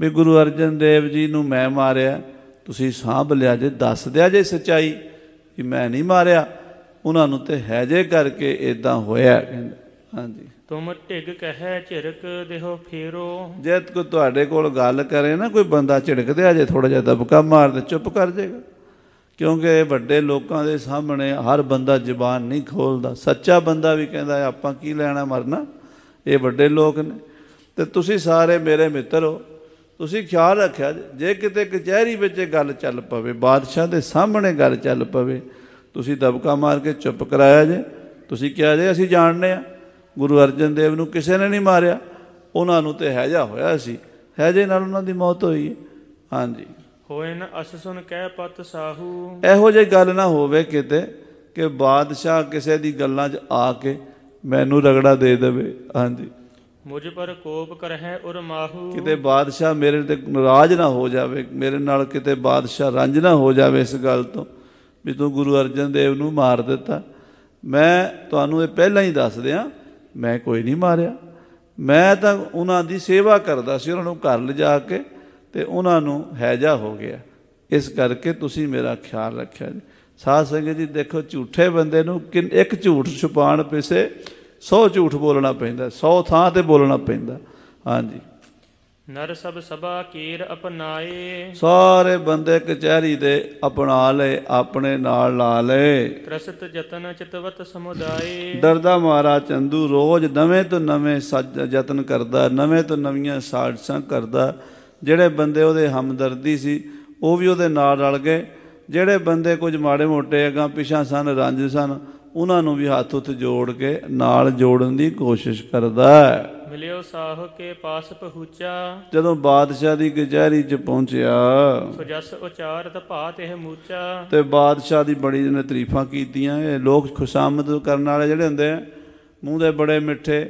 ਵੀ ਗੁਰੂ ਅਰਜਨ ਦੇਵ ਜੀ ਨੂੰ ਮੈਂ ਮਾਰਿਆ ਤੁਸੀਂ ਸਾਂਭ ਲਿਆ ਜੇ ਦੱਸ ਦਿਆ ਜੇ ਸਚਾਈ ਕਿ ਮੈਂ ਨਹੀਂ ਮਾਰਿਆ ਉਹਨਾਂ ਨੂੰ ਤੇ ਹੈ ਜੇ ਕਰਕੇ ਇਦਾਂ ਹੋਇਆ ਕਹਿੰਦੇ ਹਾਂਜੀ ਤੁਮ ਢਿਗ ਕਹੈ ਝਿਰਕ ਦੇਹੋ ਫੇਰੋ ਜੇ ਕੋ ਤੁਹਾਡੇ ਕੋਲ ਗੱਲ ਕਰੇ ਨਾ ਕੋਈ ਬੰਦਾ ਝਿੜਕ ਦੇ ਜੇ ਥੋੜਾ ਜਿਹਾ ਦਬਕਾ ਮਾਰ ਦੇ ਚੁੱਪ ਕਰ ਜਾਏਗਾ ਕਿਉਂਕਿ ਵੱਡੇ ਲੋਕਾਂ ਦੇ ਸਾਹਮਣੇ ਹਰ ਬੰਦਾ ਜ਼ੁਬਾਨ ਨਹੀਂ ਖੋਲਦਾ ਸੱਚਾ ਬੰਦਾ ਵੀ ਕਹਿੰਦਾ ਆਪਾਂ ਕੀ ਲੈਣਾ ਮਰਨਾ ਇਹ ਵੱਡੇ ਲੋਕ ਨੇ ਤੇ ਤੁਸੀਂ ਸਾਰੇ ਮੇਰੇ ਮਿੱਤਰ ਹੋ ਤੁਸੀਂ ਖਿਆਲ ਰੱਖਿਆ ਜੇ ਕਿਤੇ ਕਚਹਿਰੀ ਵਿੱਚ ਇਹ ਗੱਲ ਚੱਲ ਪਵੇ ਬਾਦਸ਼ਾਹ ਦੇ ਸਾਹਮਣੇ ਗੱਲ ਚੱਲ ਪਵੇ ਤੁਸੀਂ ਦਬਕਾ ਮਾਰ ਕੇ ਚੁੱਪ ਕਰਾਇਆ ਜੇ ਤੁਸੀਂ ਕਿਹਾ ਜੇ ਅਸੀਂ ਜਾਣਦੇ ਆ ਗੁਰੂ ਅਰਜਨ ਦੇਵ ਨੂੰ ਕਿਸੇ ਨੇ ਨਹੀਂ ਮਾਰਿਆ ਉਹਨਾਂ ਨੂੰ ਤੇ ਹੈਜਾ ਹੋਇਆ ਸੀ ਹੈਜੇ ਨਾਲ ਉਹਨਾਂ ਦੀ ਮੌਤ ਹੋਈ ਹੈ ਹਾਂਜੀ ਹੋਏ ਨਾ ਅਸ ਸੁਨ ਕਹਿ ਪਤ ਸਾਹੂ ਇਹੋ ਜੇ ਗੱਲ ਨਾ ਹੋਵੇ ਕਿਤੇ ਕਿ ਬਾਦਸ਼ਾਹ ਕਿਸੇ ਦੀ ਗੱਲਾਂ 'ਚ ਆ ਕੇ ਮੈਨੂੰ ਰਗੜਾ ਦੇ ਦੇਵੇ ਹਾਂਜੀ ਮੁਝ ਪਰ ਕੋਪ ਕਰਹਿ ਉਰ ਮਾਹੂ ਕਿਤੇ ਬਾਦਸ਼ਾਹ ਮੇਰੇ ਤੇ ਨਾਰਾਜ਼ ਨਾ ਹੋ ਜਾਵੇ ਮੇਰੇ ਨਾਲ ਕਿਤੇ ਬਾਦਸ਼ਾਹ ਰੰਜ ਨਾ ਹੋ ਜਾਵੇ ਇਸ ਗੱਲ ਤੋਂ ਵੀ ਤੂੰ ਗੁਰੂ ਅਰਜਨ ਦੇਵ ਨੂੰ ਮਾਰ ਦਿੱਤਾ ਮੈਂ ਤੁਹਾਨੂੰ ਇਹ ਪਹਿਲਾਂ ਹੀ ਦੱਸ ਦਿਆਂ ਮੈਂ ਕੋਈ ਨਹੀਂ ਮਾਰਿਆ ਮੈਂ ਤਾਂ ਉਹਨਾਂ ਦੀ ਸੇਵਾ ਕਰਦਾ ਸੀ ਉਹਨਾਂ ਨੂੰ ਘਰ ਲਿਜਾ ਕੇ ਤੇ ਉਹਨਾਂ ਨੂੰ ਹੈਜਾ ਹੋ ਗਿਆ ਇਸ ਕਰਕੇ ਤੁਸੀਂ ਮੇਰਾ ਖਿਆਲ ਰੱਖਿਆ ਜੀ ਸਾਧ ਸੰਗਤ ਜੀ ਦੇਖੋ ਝੂਠੇ ਬੰਦੇ ਨੂੰ ਇੱਕ ਝੂਠ ਛੁਪਾਣ ਪਿਸੇ 100 ਝੂਠ ਬੋਲਣਾ ਪੈਂਦਾ 100 ਥਾਂ ਤੇ ਬੋਲਣਾ ਪੈਂਦਾ ਹਾਂਜੀ ਨਰ ਸਭ ਸਭਾ ਕੀਰ ਅਪਨਾਏ ਸਾਰੇ ਬੰਦੇ ਕਚਹਿਰੀ ਦੇ ਅਪਣਾ ਲਏ ਆਪਣੇ ਨਾਲ ਲਾ ਲਏ ਤ੍ਰਸਤ ਯਤਨ ਚਿਤਵਤ ਸਮੁਦਾਏ ਡਰਦਾ ਮਹਾਰਾ ਚੰਦੂ ਰੋਜ਼ ਨਵੇਂ ਤੋਂ ਨਵੇਂ ਯਤਨ ਕਰਦਾ ਨਵੇਂ ਤੋਂ ਨਵੀਆਂ ਸਾਧਸਾਂ ਕਰਦਾ ਜਿਹੜੇ ਬੰਦੇ ਉਹਦੇ ਹਮਦਰਦੀ ਸੀ ਉਹ ਵੀ ਉਹਦੇ ਨਾਲ ਰਲ ਗਏ ਜਿਹੜੇ ਬੰਦੇ ਕੁਝ ਮਾੜੇ ਮੋਟੇ ਅਗਾ ਪਿਛਾ ਸਨ ਰਾਂਝੇ ਸਨ ਉਹਨਾਂ ਨੂੰ ਵੀ ਹੱਥ ਉੱਤੇ ਜੋੜ ਕੇ ਨਾਲ ਜੋੜਨ ਦੀ ਕੋਸ਼ਿਸ਼ ਕਰਦਾ ਹੈ ਮਿਲਿਓ ਸਾਹ ਕੇ ਪਾਸ ਪਹੁੰਚਾ ਜਦੋਂ ਬਾਦਸ਼ਾਹ ਦੀ ਕਚਹਿਰੀ 'ਚ ਪਹੁੰਚਿਆ ਸੁਜਸ ਉਚਾਰਤ ਭਾਤ ਇਹ ਮੂਚਾ ਤੇ ਬਾਦਸ਼ਾਹ ਦੀ ਬੜੀ ਨੇ ਤਾਰੀਫਾਂ ਕੀਤੀਆਂ ਇਹ ਲੋਕ ਖੁਸ਼ਾਮਦ ਕਰਨ ਵਾਲੇ ਜਿਹੜੇ ਹੁੰਦੇ ਆ ਮੂੰਹ ਦੇ ਬੜੇ ਮਿੱਠੇ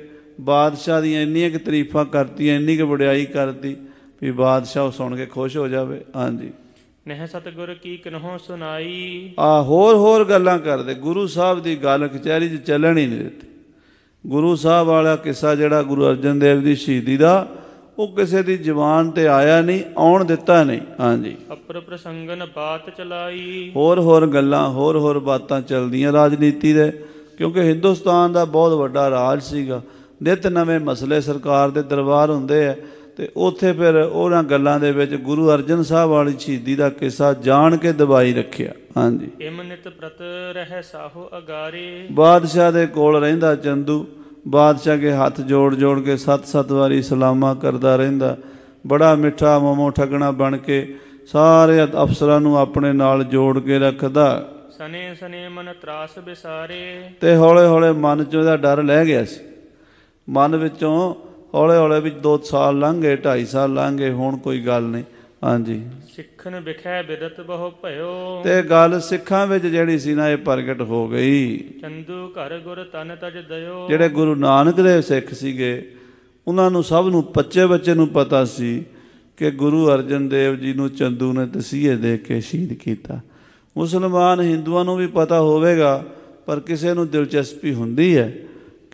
ਬਾਦਸ਼ਾਹ ਦੀਆਂ ਇੰਨੀਆਂ ਕਿ ਤਾਰੀਫਾਂ ਕਰਤੀਆਂ ਇੰਨੀ ਕਿ ਵਡਿਆਈ ਕਰਤੀ ਵੀ ਬਾਦਸ਼ਾਹ ਸੁਣ ਕੇ ਖੁਸ਼ ਹੋ ਜਾਵੇ ਹਾਂਜੀ ਨਹਿ ਸਤਗੁਰ ਕੀ ਕਨਹੁ ਸੁਨਾਈ ਆ ਹੋਰ ਹੋਰ ਗੱਲਾਂ ਕਰਦੇ ਗੁਰੂ ਸਾਹਿਬ ਦੀ ਗੱਲ ਕਚਹਿਰੀ 'ਚ ਚੱਲਣ ਹੀ ਨਹੀਂ ਦਿੱਤੀ ਗੁਰੂ ਸਾਹਿਬ ਵਾਲਾ ਕਿੱਸਾ ਜਿਹੜਾ ਗੁਰੂ ਅਰਜਨ ਦੇਵ ਦੀ ਸ਼ਹੀਦੀ ਦਾ ਉਹ ਕਿਸੇ ਦੀ ਜ਼ੁਬਾਨ ਤੇ ਆਇਆ ਨਹੀਂ ਆਉਣ ਦਿੱਤਾ ਨਹੀਂ ਹਾਂਜੀ ਅਪਰ ਪ੍ਰਸੰਗਨ ਬਾਤ ਚਲਾਈ ਹੋਰ ਹੋਰ ਗੱਲਾਂ ਹੋਰ ਹੋਰ ਬਾਤਾਂ ਚੱਲਦੀਆਂ ਰਾਜਨੀਤੀ ਦੇ ਕਿਉਂਕਿ ਹਿੰਦੁਸਤਾਨ ਦਾ ਬਹੁਤ ਵੱਡਾ ਰਾਜ ਸੀਗਾ ਨਿਤ ਨਵੇਂ ਮਸਲੇ ਸਰਕਾਰ ਦੇ ਦਰਬਾਰ ਹੁੰਦੇ ਆ ਤੇ ਉੱਥੇ ਫਿਰ ਉਹਨਾਂ ਗੱਲਾਂ ਦੇ ਵਿੱਚ ਗੁਰੂ ਅਰਜਨ ਸਾਹਿਬ ਵਾਲੀ ਛੀਦੀ ਦਾ ਕਿੱਸਾ ਜਾਣ ਕੇ ਦਬਾਈ ਰੱਖਿਆ ਹਾਂਜੀ ਇਮਨਿਤ ਪ੍ਰਤ ਰਹਿ ਸਾਹੋ ਅਗਾਰੇ ਬਾਦਸ਼ਾਹ ਦੇ ਕੋਲ ਰਹਿੰਦਾ ਚੰਦੂ ਬਾਦਸ਼ਾਹ ਕੇ ਹੱਥ ਜੋੜ ਜੋੜ ਕੇ ਸੱਤ ਸੱਤ ਵਾਰੀ ਸਲਾਮਾ ਕਰਦਾ ਰਹਿੰਦਾ ਬੜਾ ਮਿੱਠਾ ਮਮੋ ਠਗਣਾ ਬਣ ਕੇ ਸਾਰੇ ਅਫਸਰਾਂ ਨੂੰ ਆਪਣੇ ਨਾਲ ਜੋੜ ਕੇ ਰੱਖਦਾ ਸਨੇ ਸਨੇ ਮਨ ਤਰਾਸ ਬਿਸਾਰੇ ਤੇ ਹੌਲੇ ਹੌਲੇ ਮਨ ਚੋਂ ਦਾ ਡਰ ਲੈ ਗਿਆ ਸੀ ਮਨ ਵਿੱਚੋਂ ਹੌਲੇ ਹੌਲੇ ਵਿੱਚ 2 ਸਾਲ ਲੰਘ ਗਏ 2.5 ਸਾਲ ਲੰਘ ਗਏ ਹੁਣ ਕੋਈ ਗੱਲ ਨਹੀਂ ਹਾਂਜੀ ਸਿੱਖਣ ਵਿਖੇ ਬਿਦਤ ਬਹੁ ਭਇਓ ਤੇ ਗੱਲ ਸਿੱਖਾਂ ਵਿੱਚ ਜਿਹੜੀ ਸੀ ਨਾ ਇਹ ਪ੍ਰਗਟ ਹੋ ਗਈ ਚੰਦੂ ਘਰ ਗੁਰ ਤਨ ਤਜ ਦਇਓ ਜਿਹੜੇ ਗੁਰੂ ਨਾਨਕ ਦੇ ਸਿੱਖ ਸੀਗੇ ਉਹਨਾਂ ਨੂੰ ਸਭ ਨੂੰ ਪੱਚੇ ਬੱਚੇ ਨੂੰ ਪਤਾ ਸੀ ਕਿ ਗੁਰੂ ਅਰਜਨ ਦੇਵ ਜੀ ਨੂੰ ਚੰਦੂ ਨੇ ਤਸੀਹੇ ਦੇ ਕੇ ਸ਼ਹੀਦ ਕੀਤਾ ਮੁਸਲਮਾਨ ਹਿੰਦੂਆਂ ਨੂੰ ਵੀ ਪਤਾ ਹੋਵੇਗਾ ਪਰ ਕਿਸੇ ਨੂੰ ਦਿਲਚਸਪੀ ਹੁੰਦੀ ਹੈ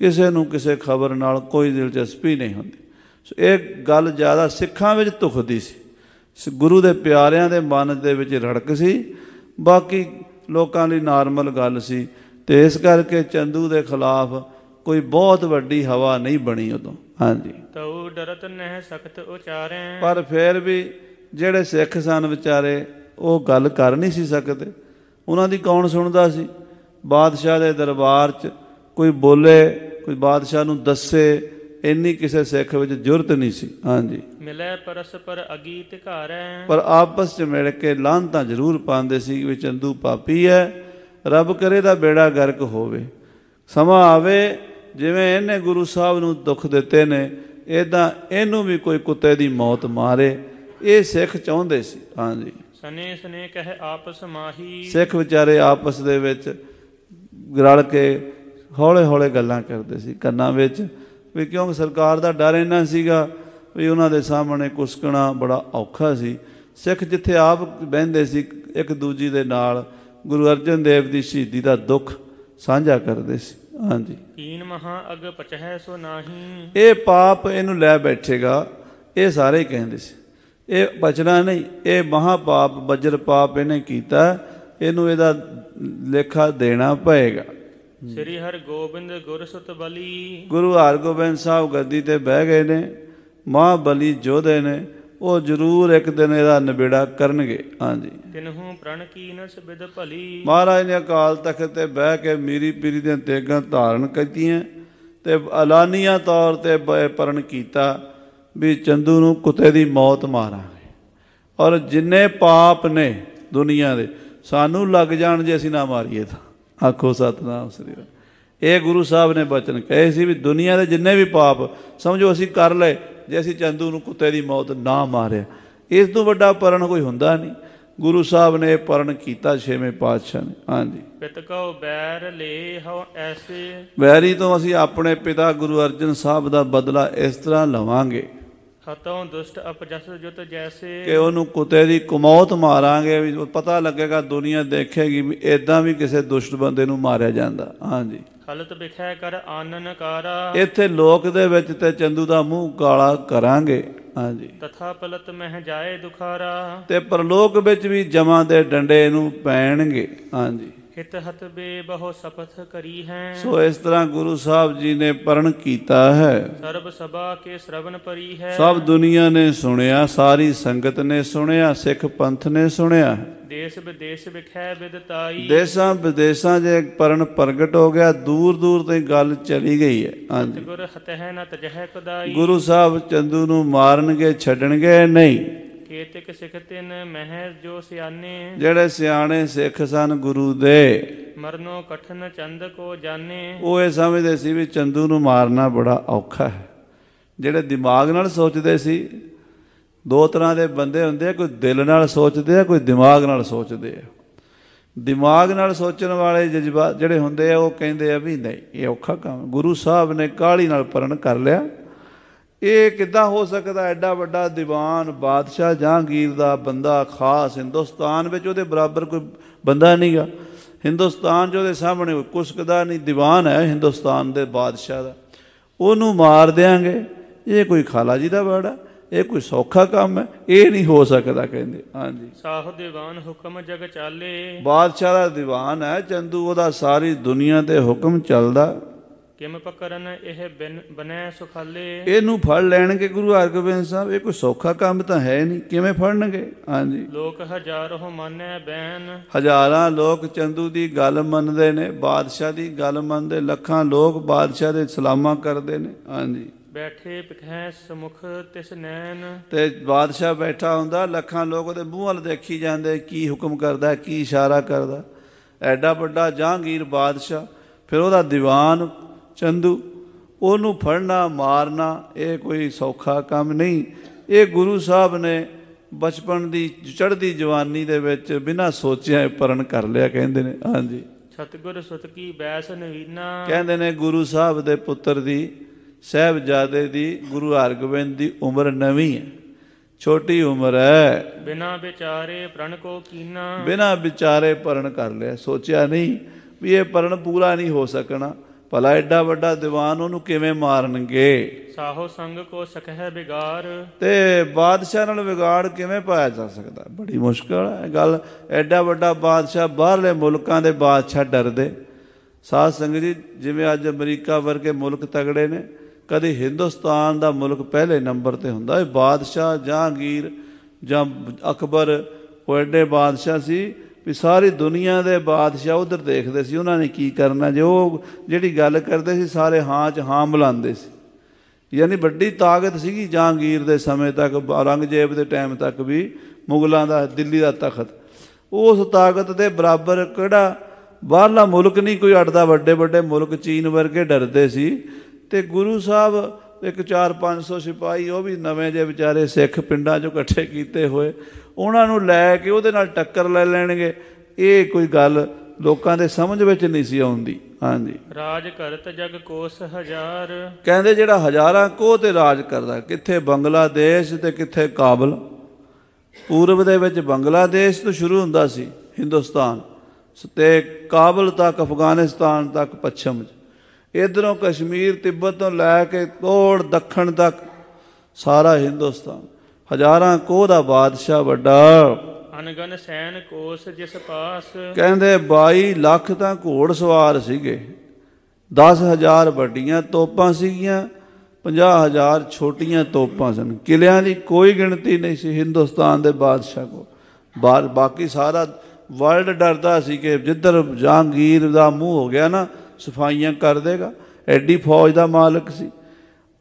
ਕਿਸੇ ਨੂੰ ਕਿਸੇ ਖਬਰ ਨਾਲ ਕੋਈ ਦਿਲਚਸਪੀ ਨਹੀਂ ਹੁੰਦੀ ਸੋ ਇਹ ਗੱਲ ਜ਼ਿਆਦਾ ਸਿੱਖਾਂ ਵਿੱਚ ਧੁਖਦੀ ਸੀ ਗੁਰੂ ਦੇ ਪਿਆਰਿਆਂ ਦੇ ਮਨ ਦੇ ਵਿੱਚ ਰੜਕ ਸੀ ਬਾਕੀ ਲੋਕਾਂ ਲਈ ਨਾਰਮਲ ਗੱਲ ਸੀ ਤੇ ਇਸ ਕਰਕੇ ਚੰਦੂ ਦੇ ਖਿਲਾਫ ਕੋਈ ਬਹੁਤ ਵੱਡੀ ਹਵਾ ਨਹੀਂ ਬਣੀ ਉਦੋਂ ਹਾਂਜੀ ਤਉ ਡਰਤ ਨਹਿ ਸਖਤ ਉਚਾਰੇ ਪਰ ਫਿਰ ਵੀ ਜਿਹੜੇ ਸਿੱਖ ਸਨ ਵਿਚਾਰੇ ਉਹ ਗੱਲ ਕਰ ਨਹੀਂ ਸੀ ਸਕਦੇ ਉਹਨਾਂ ਦੀ ਕੌਣ ਸੁਣਦਾ ਸੀ ਬਾਦਸ਼ਾਹ ਦੇ ਦਰਬਾਰ 'ਚ ਕੋਈ ਬੋਲੇ ਕੋਈ ਬਾਦਸ਼ਾਹ ਨੂੰ ਦੱਸੇ ਇੰਨੀ ਕਿਸੇ ਸਿੱਖ ਵਿੱਚ ਜੁਰਤ ਨਹੀਂ ਸੀ ਹਾਂਜੀ ਮਿਲੇ ਪਰਸਪਰ ਅਗੀ ਹੈ ਪਰ ਆਪਸ ਚ ਮਿਲ ਕੇ ਲਾਂਤਾ ਜ਼ਰੂਰ ਪਾਉਂਦੇ ਸੀ ਵੀ ਚੰਦੂ ਪਾਪੀ ਹੈ ਰੱਬ ਕਰੇ ਦਾ ਬੇੜਾ ਗਰਕ ਹੋਵੇ ਸਮਾਂ ਆਵੇ ਜਿਵੇਂ ਇਹਨੇ ਗੁਰੂ ਸਾਹਿਬ ਨੂੰ ਦੁੱਖ ਦਿੱਤੇ ਨੇ ਇਦਾਂ ਇਹਨੂੰ ਵੀ ਕੋਈ ਕੁੱਤੇ ਦੀ ਮੌਤ ਮਾਰੇ ਇਹ ਸਿੱਖ ਚਾਹੁੰਦੇ ਸੀ ਹਾਂਜੀ ਸਨੇ ਸਨੇ ਕਹੇ ਆਪਸ ਮਾਹੀ ਸਿੱਖ ਵਿਚਾਰੇ ਆਪਸ ਦੇ ਵਿੱਚ ਗਰਲ ਕੇ ਹੌਲੇ ਹੌਲੇ ਗੱਲਾਂ ਕਰਦੇ ਸੀ ਕੰਨਾਂ ਵਿੱਚ ਵੀ ਕਿਉਂਕਿ ਸਰਕਾਰ ਦਾ ਡਰ ਇਹਨਾਂ ਸੀਗਾ ਵੀ ਉਹਨਾਂ ਦੇ ਸਾਹਮਣੇ ਕੁਸਕਣਾ ਬੜਾ ਔਖਾ ਸੀ ਸਿੱਖ ਜਿੱਥੇ ਆਪ ਬਹਿੰਦੇ ਸੀ ਇੱਕ ਦੂਜੀ ਦੇ ਨਾਲ ਗੁਰੂ ਅਰਜਨ ਦੇਵ ਦੀ ਸ਼ਹੀਦੀ ਦਾ ਦੁੱਖ ਸਾਂਝਾ ਕਰਦੇ ਸੀ ਹਾਂਜੀ ਕੀਨ ਮਹਾ ਅਗ ਪਚਹਿ ਸੋ ਨਾਹੀ ਇਹ ਪਾਪ ਇਹਨੂੰ ਲੈ ਬੈਠੇਗਾ ਇਹ ਸਾਰੇ ਕਹਿੰਦੇ ਸੀ ਇਹ ਬਚਣਾ ਨਹੀਂ ਇਹ ਮਹਾ ਪਾਪ ਬਜਰ ਪਾਪ ਇਹਨੇ ਕੀਤਾ ਇਹਨੂੰ ਇਹਦਾ ਲੇਖਾ ਦੇਣਾ ਪਏਗਾ ਸ੍ਰੀ ਗੋਬਿੰਦ ਗੁਰ ਬਲੀ ਗੁਰੂ ਹਰਗੋਬਿੰਦ ਸਾਹਿਬ ਗੱਦੀ ਤੇ ਬਹਿ ਗਏ ਨੇ ਮਹਾਬਲੀ ਜੋਧੇ ਨੇ ਉਹ ਜ਼ਰੂਰ ਇੱਕ ਦਿਨ ਇਹਦਾ ਨਿਬੇੜਾ ਕਰਨਗੇ ਹਾਂਜੀ ਤਿਨਹੂ ਪ੍ਰਣ ਕੀ ਨਸ ਬਿਦ ਭਲੀ ਮਹਾਰਾਜ ਨੇ ਅਕਾਲ ਤਖਤ ਤੇ ਬਹਿ ਕੇ ਮੀਰੀ ਪੀਰੀ ਦੇ ਤੇਗਾਂ ਧਾਰਨ ਕੀਤੀਆਂ ਤੇ ਐਲਾਨੀਆਂ ਤੌਰ ਤੇ ਪ੍ਰਣ ਕੀਤਾ ਵੀ ਚੰਦੂ ਨੂੰ ਕੁੱਤੇ ਦੀ ਮੌਤ ਮਾਰਾਂਗੇ ਔਰ ਜਿੰਨੇ ਪਾਪ ਨੇ ਦੁਨੀਆ ਦੇ ਸਾਨੂੰ ਲੱਗ ਜਾਣ ਜੇ ਅਸੀਂ ਨਾ ਮਾਰੀਏ ਤਾਂ ਆਖੋ ਸਤਨਾਮ ਸ੍ਰੀ ਵਾਹਿਗੁਰੂ ਇਹ ਗੁਰੂ ਸਾਹਿਬ ਨੇ ਬਚਨ ਕਹੇ ਸੀ ਵੀ ਦੁਨੀਆ ਦੇ ਜਿੰਨੇ ਵੀ ਪਾਪ ਸਮਝੋ ਅਸੀਂ ਕਰ ਲਏ ਜੇ ਅਸੀਂ ਚੰਦੂ ਨੂੰ ਕੁੱਤੇ ਦੀ ਮੌਤ ਨਾ ਮਾਰਿਆ ਇਸ ਤੋਂ ਵੱਡਾ ਪਰਣ ਕੋਈ ਹੁੰਦਾ ਨਹੀਂ ਗੁਰੂ ਸਾਹਿਬ ਨੇ ਪਰਣ ਕੀਤਾ ਛੇਵੇਂ ਪਾਤਸ਼ਾਹ ਨੇ ਹਾਂਜੀ ਪਿਤ ਕਉ ਬੈਰ ਲੇ ਹਉ ਐਸੇ ਬੈਰੀ ਤੋਂ ਅਸੀਂ ਆਪਣੇ ਪਿਤਾ ਗੁਰੂ ਅਰਜਨ ਸਾਹਿਬ ਦਾ ਬਦਲਾ ਇਸ ਤਰ੍ਹਾਂ ਲਵਾਂਗੇ ਹਤੋਂ ਦੁਸ਼ਟ ਅਪਜਸ ਜੁਤ ਜੈਸੇ ਕਿ ਉਹਨੂੰ ਕੁੱਤੇ ਦੀ ਕਮੌਤ ਮਾਰਾਂਗੇ ਵੀ ਪਤਾ ਲੱਗੇਗਾ ਦੁਨੀਆ ਦੇਖੇਗੀ ਵੀ ਇਦਾਂ ਵੀ ਕਿਸੇ ਦੁਸ਼ਟ ਬੰਦੇ ਨੂੰ ਮਾਰਿਆ ਜਾਂਦਾ ਹਾਂਜੀ ਹਲਤ ਵਿਖੇ ਕਰ ਆਨਨ ਕਾਰਾ ਇੱਥੇ ਲੋਕ ਦੇ ਵਿੱਚ ਤੇ ਚੰਦੂ ਦਾ ਮੂੰਹ ਕਾਲਾ ਕਰਾਂਗੇ ਹਾਂਜੀ ਤਥਾ ਪਲਤ ਮਹਿ ਜਾਏ ਦੁਖਾਰਾ ਤੇ ਪਰਲੋਕ ਵਿੱਚ ਵੀ ਜਮਾਂ ਦੇ ਡੰਡੇ ਨੂੰ ਪੈਣਗੇ ਹਾਂਜੀ ਹਿਤ ਹਤ ਬੇ ਬਹੁ ਸਪਥ ਕਰੀ ਹੈ ਸੋ ਇਸ ਤਰ੍ਹਾਂ ਗੁਰੂ ਸਾਹਿਬ ਜੀ ਨੇ ਪਰਣ ਕੀਤਾ ਹੈ ਸਰਬ ਸਭਾ ਕੇ ਸ਼ਰਵਨ ਪਰੀ ਹੈ ਸਭ ਦੁਨੀਆ ਨੇ ਸੁਣਿਆ ਸਾਰੀ ਸੰਗਤ ਨੇ ਸੁਣਿਆ ਸਿੱਖ ਪੰਥ ਨੇ ਸੁਣਿਆ ਦੇਸ ਵਿਦੇਸ ਵਿਖੈ ਵਿਦਤਾਈ ਦੇਸਾਂ ਵਿਦੇਸਾਂ ਜੇ ਪਰਣ ਪ੍ਰਗਟ ਹੋ ਗਿਆ ਦੂਰ ਦੂਰ ਤੇ ਗੱਲ ਚਲੀ ਗਈ ਹੈ ਹਾਂਜੀ ਗੁਰ ਹਤਹਿ ਨ ਤਜਹਿ ਕਦਾਈ ਗੁਰੂ ਸਾਹਿਬ ਚੰਦੂ ਨੂੰ ਮਾਰਨਗੇ ਛੱਡਣਗੇ ਨਹੀਂ ਕੇਤਕ ਸਿਖ ਤਿਨ ਮਹਿ ਜੋ ਸਿਆਣੇ ਜਿਹੜੇ ਸਿਆਣੇ ਸਿੱਖ ਸਨ ਗੁਰੂ ਦੇ ਮਰਨੋ ਕਠਨ ਚੰਦ ਕੋ ਜਾਣੇ ਉਹ ਇਹ ਸਮਝਦੇ ਸੀ ਵੀ ਚੰਦੂ ਨੂੰ ਮਾਰਨਾ ਬੜਾ ਔਖਾ ਹੈ ਜਿਹੜੇ ਦਿਮਾਗ ਨਾਲ ਸੋਚਦੇ ਸੀ ਦੋ ਤਰ੍ਹਾਂ ਦੇ ਬੰਦੇ ਹੁੰਦੇ ਆ ਕੋਈ ਦਿਲ ਨਾਲ ਸੋਚਦੇ ਆ ਕੋਈ ਦਿਮਾਗ ਨਾਲ ਸੋਚਦੇ ਆ ਦਿਮਾਗ ਨਾਲ ਸੋਚਣ ਵਾਲੇ ਜਜ਼ਬਾ ਜਿਹੜੇ ਹੁੰਦੇ ਆ ਉਹ ਕਹਿੰਦੇ ਆ ਵੀ ਨਹੀਂ ਇਹ ਔਖਾ ਕੰਮ ਗੁਰੂ ਸਾਹਿਬ ਨੇ ਕਾਲੀ ਨਾਲ ਪਰਣ ਕਰ ਲਿਆ ਇਹ ਕਿੱਦਾਂ ਹੋ ਸਕਦਾ ਐਡਾ ਵੱਡਾ ਦੀਵਾਨ ਬਾਦਸ਼ਾਹ ਜਹਾਂਗੀਰ ਦਾ ਬੰਦਾ ਖਾਸ ਹਿੰਦੁਸਤਾਨ ਵਿੱਚ ਉਹਦੇ ਬਰਾਬਰ ਕੋਈ ਬੰਦਾ ਨਹੀਂਗਾ ਹਿੰਦੁਸਤਾਨ ਜੋ ਦੇ ਸਾਹਮਣੇ ਕੁਸਕਦਾ ਨਹੀਂ ਦੀਵਾਨ ਹੈ ਹਿੰਦੁਸਤਾਨ ਦੇ ਬਾਦਸ਼ਾਹ ਦਾ ਉਹਨੂੰ ਮਾਰ ਦੇਾਂਗੇ ਇਹ ਕੋਈ ਖਾਲਾ ਜੀ ਦਾ ਵੜਾ ਇਹ ਕੋਈ ਸੌਖਾ ਕੰਮ ਹੈ ਇਹ ਨਹੀਂ ਹੋ ਸਕਦਾ ਕਹਿੰਦੇ ਹਾਂਜੀ ਸਾਹ ਦੀਵਾਨ ਹੁਕਮ ਜਗ ਚਾਲੇ ਬਾਦਸ਼ਾਹ ਦਾ ਦੀਵਾਨ ਹੈ ਚੰਦੂ ਉਹਦਾ ਸਾਰੀ ਦੁਨੀਆ ਤੇ ਹੁਕਮ ਚੱਲਦਾ ਕਿਮ ਪਕਰਨ ਇਹ ਬਨੈ ਸੁਖਾਲੇ ਇਹਨੂੰ ਫੜ ਲੈਣਗੇ ਗੁਰੂ ਹਰਗੋਬਿੰਦ ਸਾਹਿਬ ਇਹ ਕੋਈ ਸੌਖਾ ਕੰਮ ਤਾਂ ਹੈ ਨਹੀਂ ਕਿਵੇਂ ਫੜਨਗੇ ਹਾਂਜੀ ਲੋਕ ਹਜ਼ਾਰੋਂ ਮੰਨੈ ਬੈਨ ਹਜ਼ਾਰਾਂ ਲੋਕ ਚੰਦੂ ਦੀ ਗੱਲ ਮੰਨਦੇ ਨੇ ਬਾਦਸ਼ਾਹ ਦੀ ਗੱਲ ਮੰਨਦੇ ਲੱਖਾਂ ਲੋਕ ਬਾਦਸ਼ਾਹ ਦੇ ਸਲਾਮਾਂ ਕਰਦੇ ਨੇ ਹਾਂਜੀ ਬੈਠੇ ਪਖੈ ਸਮੁਖ ਤਿਸ ਨੈਣ ਤੇ ਬਾਦਸ਼ਾਹ ਬੈਠਾ ਹੁੰਦਾ ਲੱਖਾਂ ਲੋਕ ਉਹਦੇ ਮੂੰਹ ਵੱਲ ਦੇਖੀ ਜਾਂਦੇ ਕੀ ਹੁਕਮ ਕਰਦਾ ਕੀ ਇਸ਼ਾਰਾ ਕਰਦਾ ਐਡਾ ਵੱਡਾ ਜਹਾਂਗੀਰ ਬਾਦਸ਼ਾਹ ਫਿਰ ਉਹਦਾ ਦੀਵਾਨ ਚੰਦੂ ਉਹਨੂੰ ਫੜਨਾ ਮਾਰਨਾ ਇਹ ਕੋਈ ਸੌਖਾ ਕੰਮ ਨਹੀਂ ਇਹ ਗੁਰੂ ਸਾਹਿਬ ਨੇ ਬਚਪਨ ਦੀ ਚੜ੍ਹਦੀ ਜਵਾਨੀ ਦੇ ਵਿੱਚ ਬਿਨਾਂ ਸੋਚਿਆ ਪਰਣ ਕਰ ਲਿਆ ਕਹਿੰਦੇ ਨੇ ਹਾਂਜੀ ਸਤਗੁਰ ਸਤਕੀ ਬੈਸ ਨਵੀਨਾ ਕਹਿੰਦੇ ਨੇ ਗੁਰੂ ਸਾਹਿਬ ਦੇ ਪੁੱਤਰ ਦੀ ਜਾਦੇ ਦੀ ਗੁਰੂ ਹਰਗੋਬਿੰਦ ਦੀ ਉਮਰ ਨਵੀਂ ਹੈ ਛੋਟੀ ਉਮਰ ਹੈ ਬਿਨਾ ਵਿਚਾਰੇ ਪ੍ਰਣ ਕੋ ਕੀਨਾ ਬਿਨਾ ਵਿਚਾਰੇ ਪਰਣ ਕਰ ਲਿਆ ਸੋਚਿਆ ਨਹੀਂ ਵੀ ਇਹ ਪਰਣ ਪੂਰਾ ਨਹੀਂ ਹੋ ਸਕਣਾ ਭਲਾ ਐਡਾ ਵੱਡਾ ਦੀਵਾਨ ਉਹਨੂੰ ਕਿਵੇਂ ਮਾਰਨਗੇ ਸਾਹੋ ਸੰਗ ਕੋ ਸਕਹਿ ਵਿਗਾਰ ਤੇ ਬਾਦਸ਼ਾਹ ਨਾਲ ਵਿਗਾੜ ਕਿਵੇਂ ਪਾਇਆ ਜਾ ਸਕਦਾ ਬੜੀ ਮੁਸ਼ਕਲ ਹੈ ਗੱਲ ਐਡਾ ਵੱਡਾ ਬਾਦਸ਼ਾਹ ਬਾਹਰਲੇ ਮੁਲਕਾਂ ਦੇ ਬਾਦਸ਼ਾਹ ਡਰਦੇ ਸਾਧ ਸੰਗ ਜੀ ਜਿਵੇਂ ਅੱਜ ਅਮਰੀਕਾ ਵਰਗੇ ਮੁਲਕ ਤਗੜੇ ਨੇ ਕਦੇ ਹਿੰਦੁਸਤਾਨ ਦਾ ਮੁਲਕ ਪਹਿਲੇ ਨੰਬਰ ਤੇ ਹੁੰਦਾ ਇਹ ਬਾਦਸ਼ਾਹ ਜਹਾਂਗੀਰ ਜਾਂ ਅਕਬਰ ਉਹ ਐਡੇ ਬਾਦਸ਼ਾਹ ਸੀ ਵੀ ਸਾਰੀ ਦੁਨੀਆ ਦੇ ਬਾਦਸ਼ਾਹ ਉਧਰ ਦੇਖਦੇ ਸੀ ਉਹਨਾਂ ਨੇ ਕੀ ਕਰਨਾ ਜੇ ਉਹ ਜਿਹੜੀ ਗੱਲ ਕਰਦੇ ਸੀ ਸਾਰੇ ਹਾਂ 'ਚ ਹਾਂ ਮਿਲਾਉਂਦੇ ਸੀ ਯਾਨੀ ਵੱਡੀ ਤਾਕਤ ਸੀਗੀ ਜਹਾਂਗੀਰ ਦੇ ਸਮੇਂ ਤੱਕ ਔਰੰਗਜ਼ੇਬ ਦੇ ਟਾਈਮ ਤੱਕ ਵੀ ਮੁਗਲਾਂ ਦਾ ਦਿੱਲੀ ਦਾ ਤਖਤ ਉਸ ਤਾਕਤ ਦੇ ਬਰਾਬਰ ਕਿਹੜਾ ਬਾਹਰਲਾ ਮੁਲਕ ਨਹੀਂ ਕੋਈ ਅੜਦਾ ਵੱਡੇ ਵੱਡੇ ਮੁਲਕ ਚੀਨ ਵਰਗੇ ਡਰਦੇ ਸੀ ਤੇ ਗੁਰੂ ਸਾਹਿਬ ਇੱਕ 4-500 ਸਿਪਾਹੀ ਉਹ ਵੀ ਨਵੇਂ ਜੇ ਵਿਚਾਰੇ ਸਿੱਖ ਪਿੰਡਾਂ 'ਚੋਂ ਇਕੱਠੇ ਕੀਤੇ ਹੋਏ ਉਹਨਾਂ ਨੂੰ ਲੈ ਕੇ ਉਹਦੇ ਨਾਲ ਟੱਕਰ ਲੈ ਲੈਣਗੇ ਇਹ ਕੋਈ ਗੱਲ ਲੋਕਾਂ ਦੇ ਸਮਝ ਵਿੱਚ ਨਹੀਂ ਸੀ ਆਉਂਦੀ ਹਾਂਜੀ ਰਾਜ ਕਰਤ ਜਗ ਕੋਸ ਹਜ਼ਾਰ ਕਹਿੰਦੇ ਜਿਹੜਾ ਹਜ਼ਾਰਾਂ ਕੋਹ ਤੇ ਰਾਜ ਕਰਦਾ ਕਿੱਥੇ ਬੰਗਲਾਦੇਸ਼ ਤੇ ਕਿੱਥੇ ਕਾਬਲ ਪੂਰਬ ਦੇ ਵਿੱਚ ਬੰਗਲਾਦੇਸ਼ ਤੋਂ ਸ਼ੁਰੂ ਹੁੰਦਾ ਸੀ ਹਿੰਦੁਸਤਾਨ ਤੇ ਕਾਬਲ ਤੱਕ ਅਫਗਾਨਿਸਤਾਨ ਤੱਕ ਪੱਛਮ 'ਚ ਇਧਰੋਂ ਕਸ਼ਮੀਰ ਤਿੱਬਤ ਤੋਂ ਲੈ ਕੇ ਕੋੜ ਦੱਖਣ ਤੱਕ ਸਾਰਾ ਹਿੰਦੁਸਤਾਨ ਹਜ਼ਾਰਾਂ ਕੋਹ ਦਾ ਬਾਦਸ਼ਾਹ ਵੱਡਾ ਅਨਗਨ ਸੈਨ ਕੋਸ ਜਿਸ ਪਾਸ ਕਹਿੰਦੇ 22 ਲੱਖ ਤਾਂ ਘੋੜ ਸਵਾਰ ਸੀਗੇ 10000 ਵੱਡੀਆਂ ਤੋਪਾਂ ਸੀਗੀਆਂ 50000 ਛੋਟੀਆਂ ਤੋਪਾਂ ਸਨ ਕਿਲਿਆਂ ਦੀ ਕੋਈ ਗਿਣਤੀ ਨਹੀਂ ਸੀ ਹਿੰਦੁਸਤਾਨ ਦੇ ਬਾਦਸ਼ਾਹ ਕੋ ਬਾਕੀ ਸਾਰਾ ਵਰਲਡ ਡਰਦਾ ਸੀ ਕਿ ਜਿੱਧਰ ਜਹਾਂਗੀਰ ਦਾ ਮੂੰਹ ਹੋ ਗਿਆ ਨਾ ਸਫਾਈਆਂ ਕਰ ਦੇਗਾ ਐਡੀ ਫੌਜ ਦਾ ਮਾਲਕ ਸੀ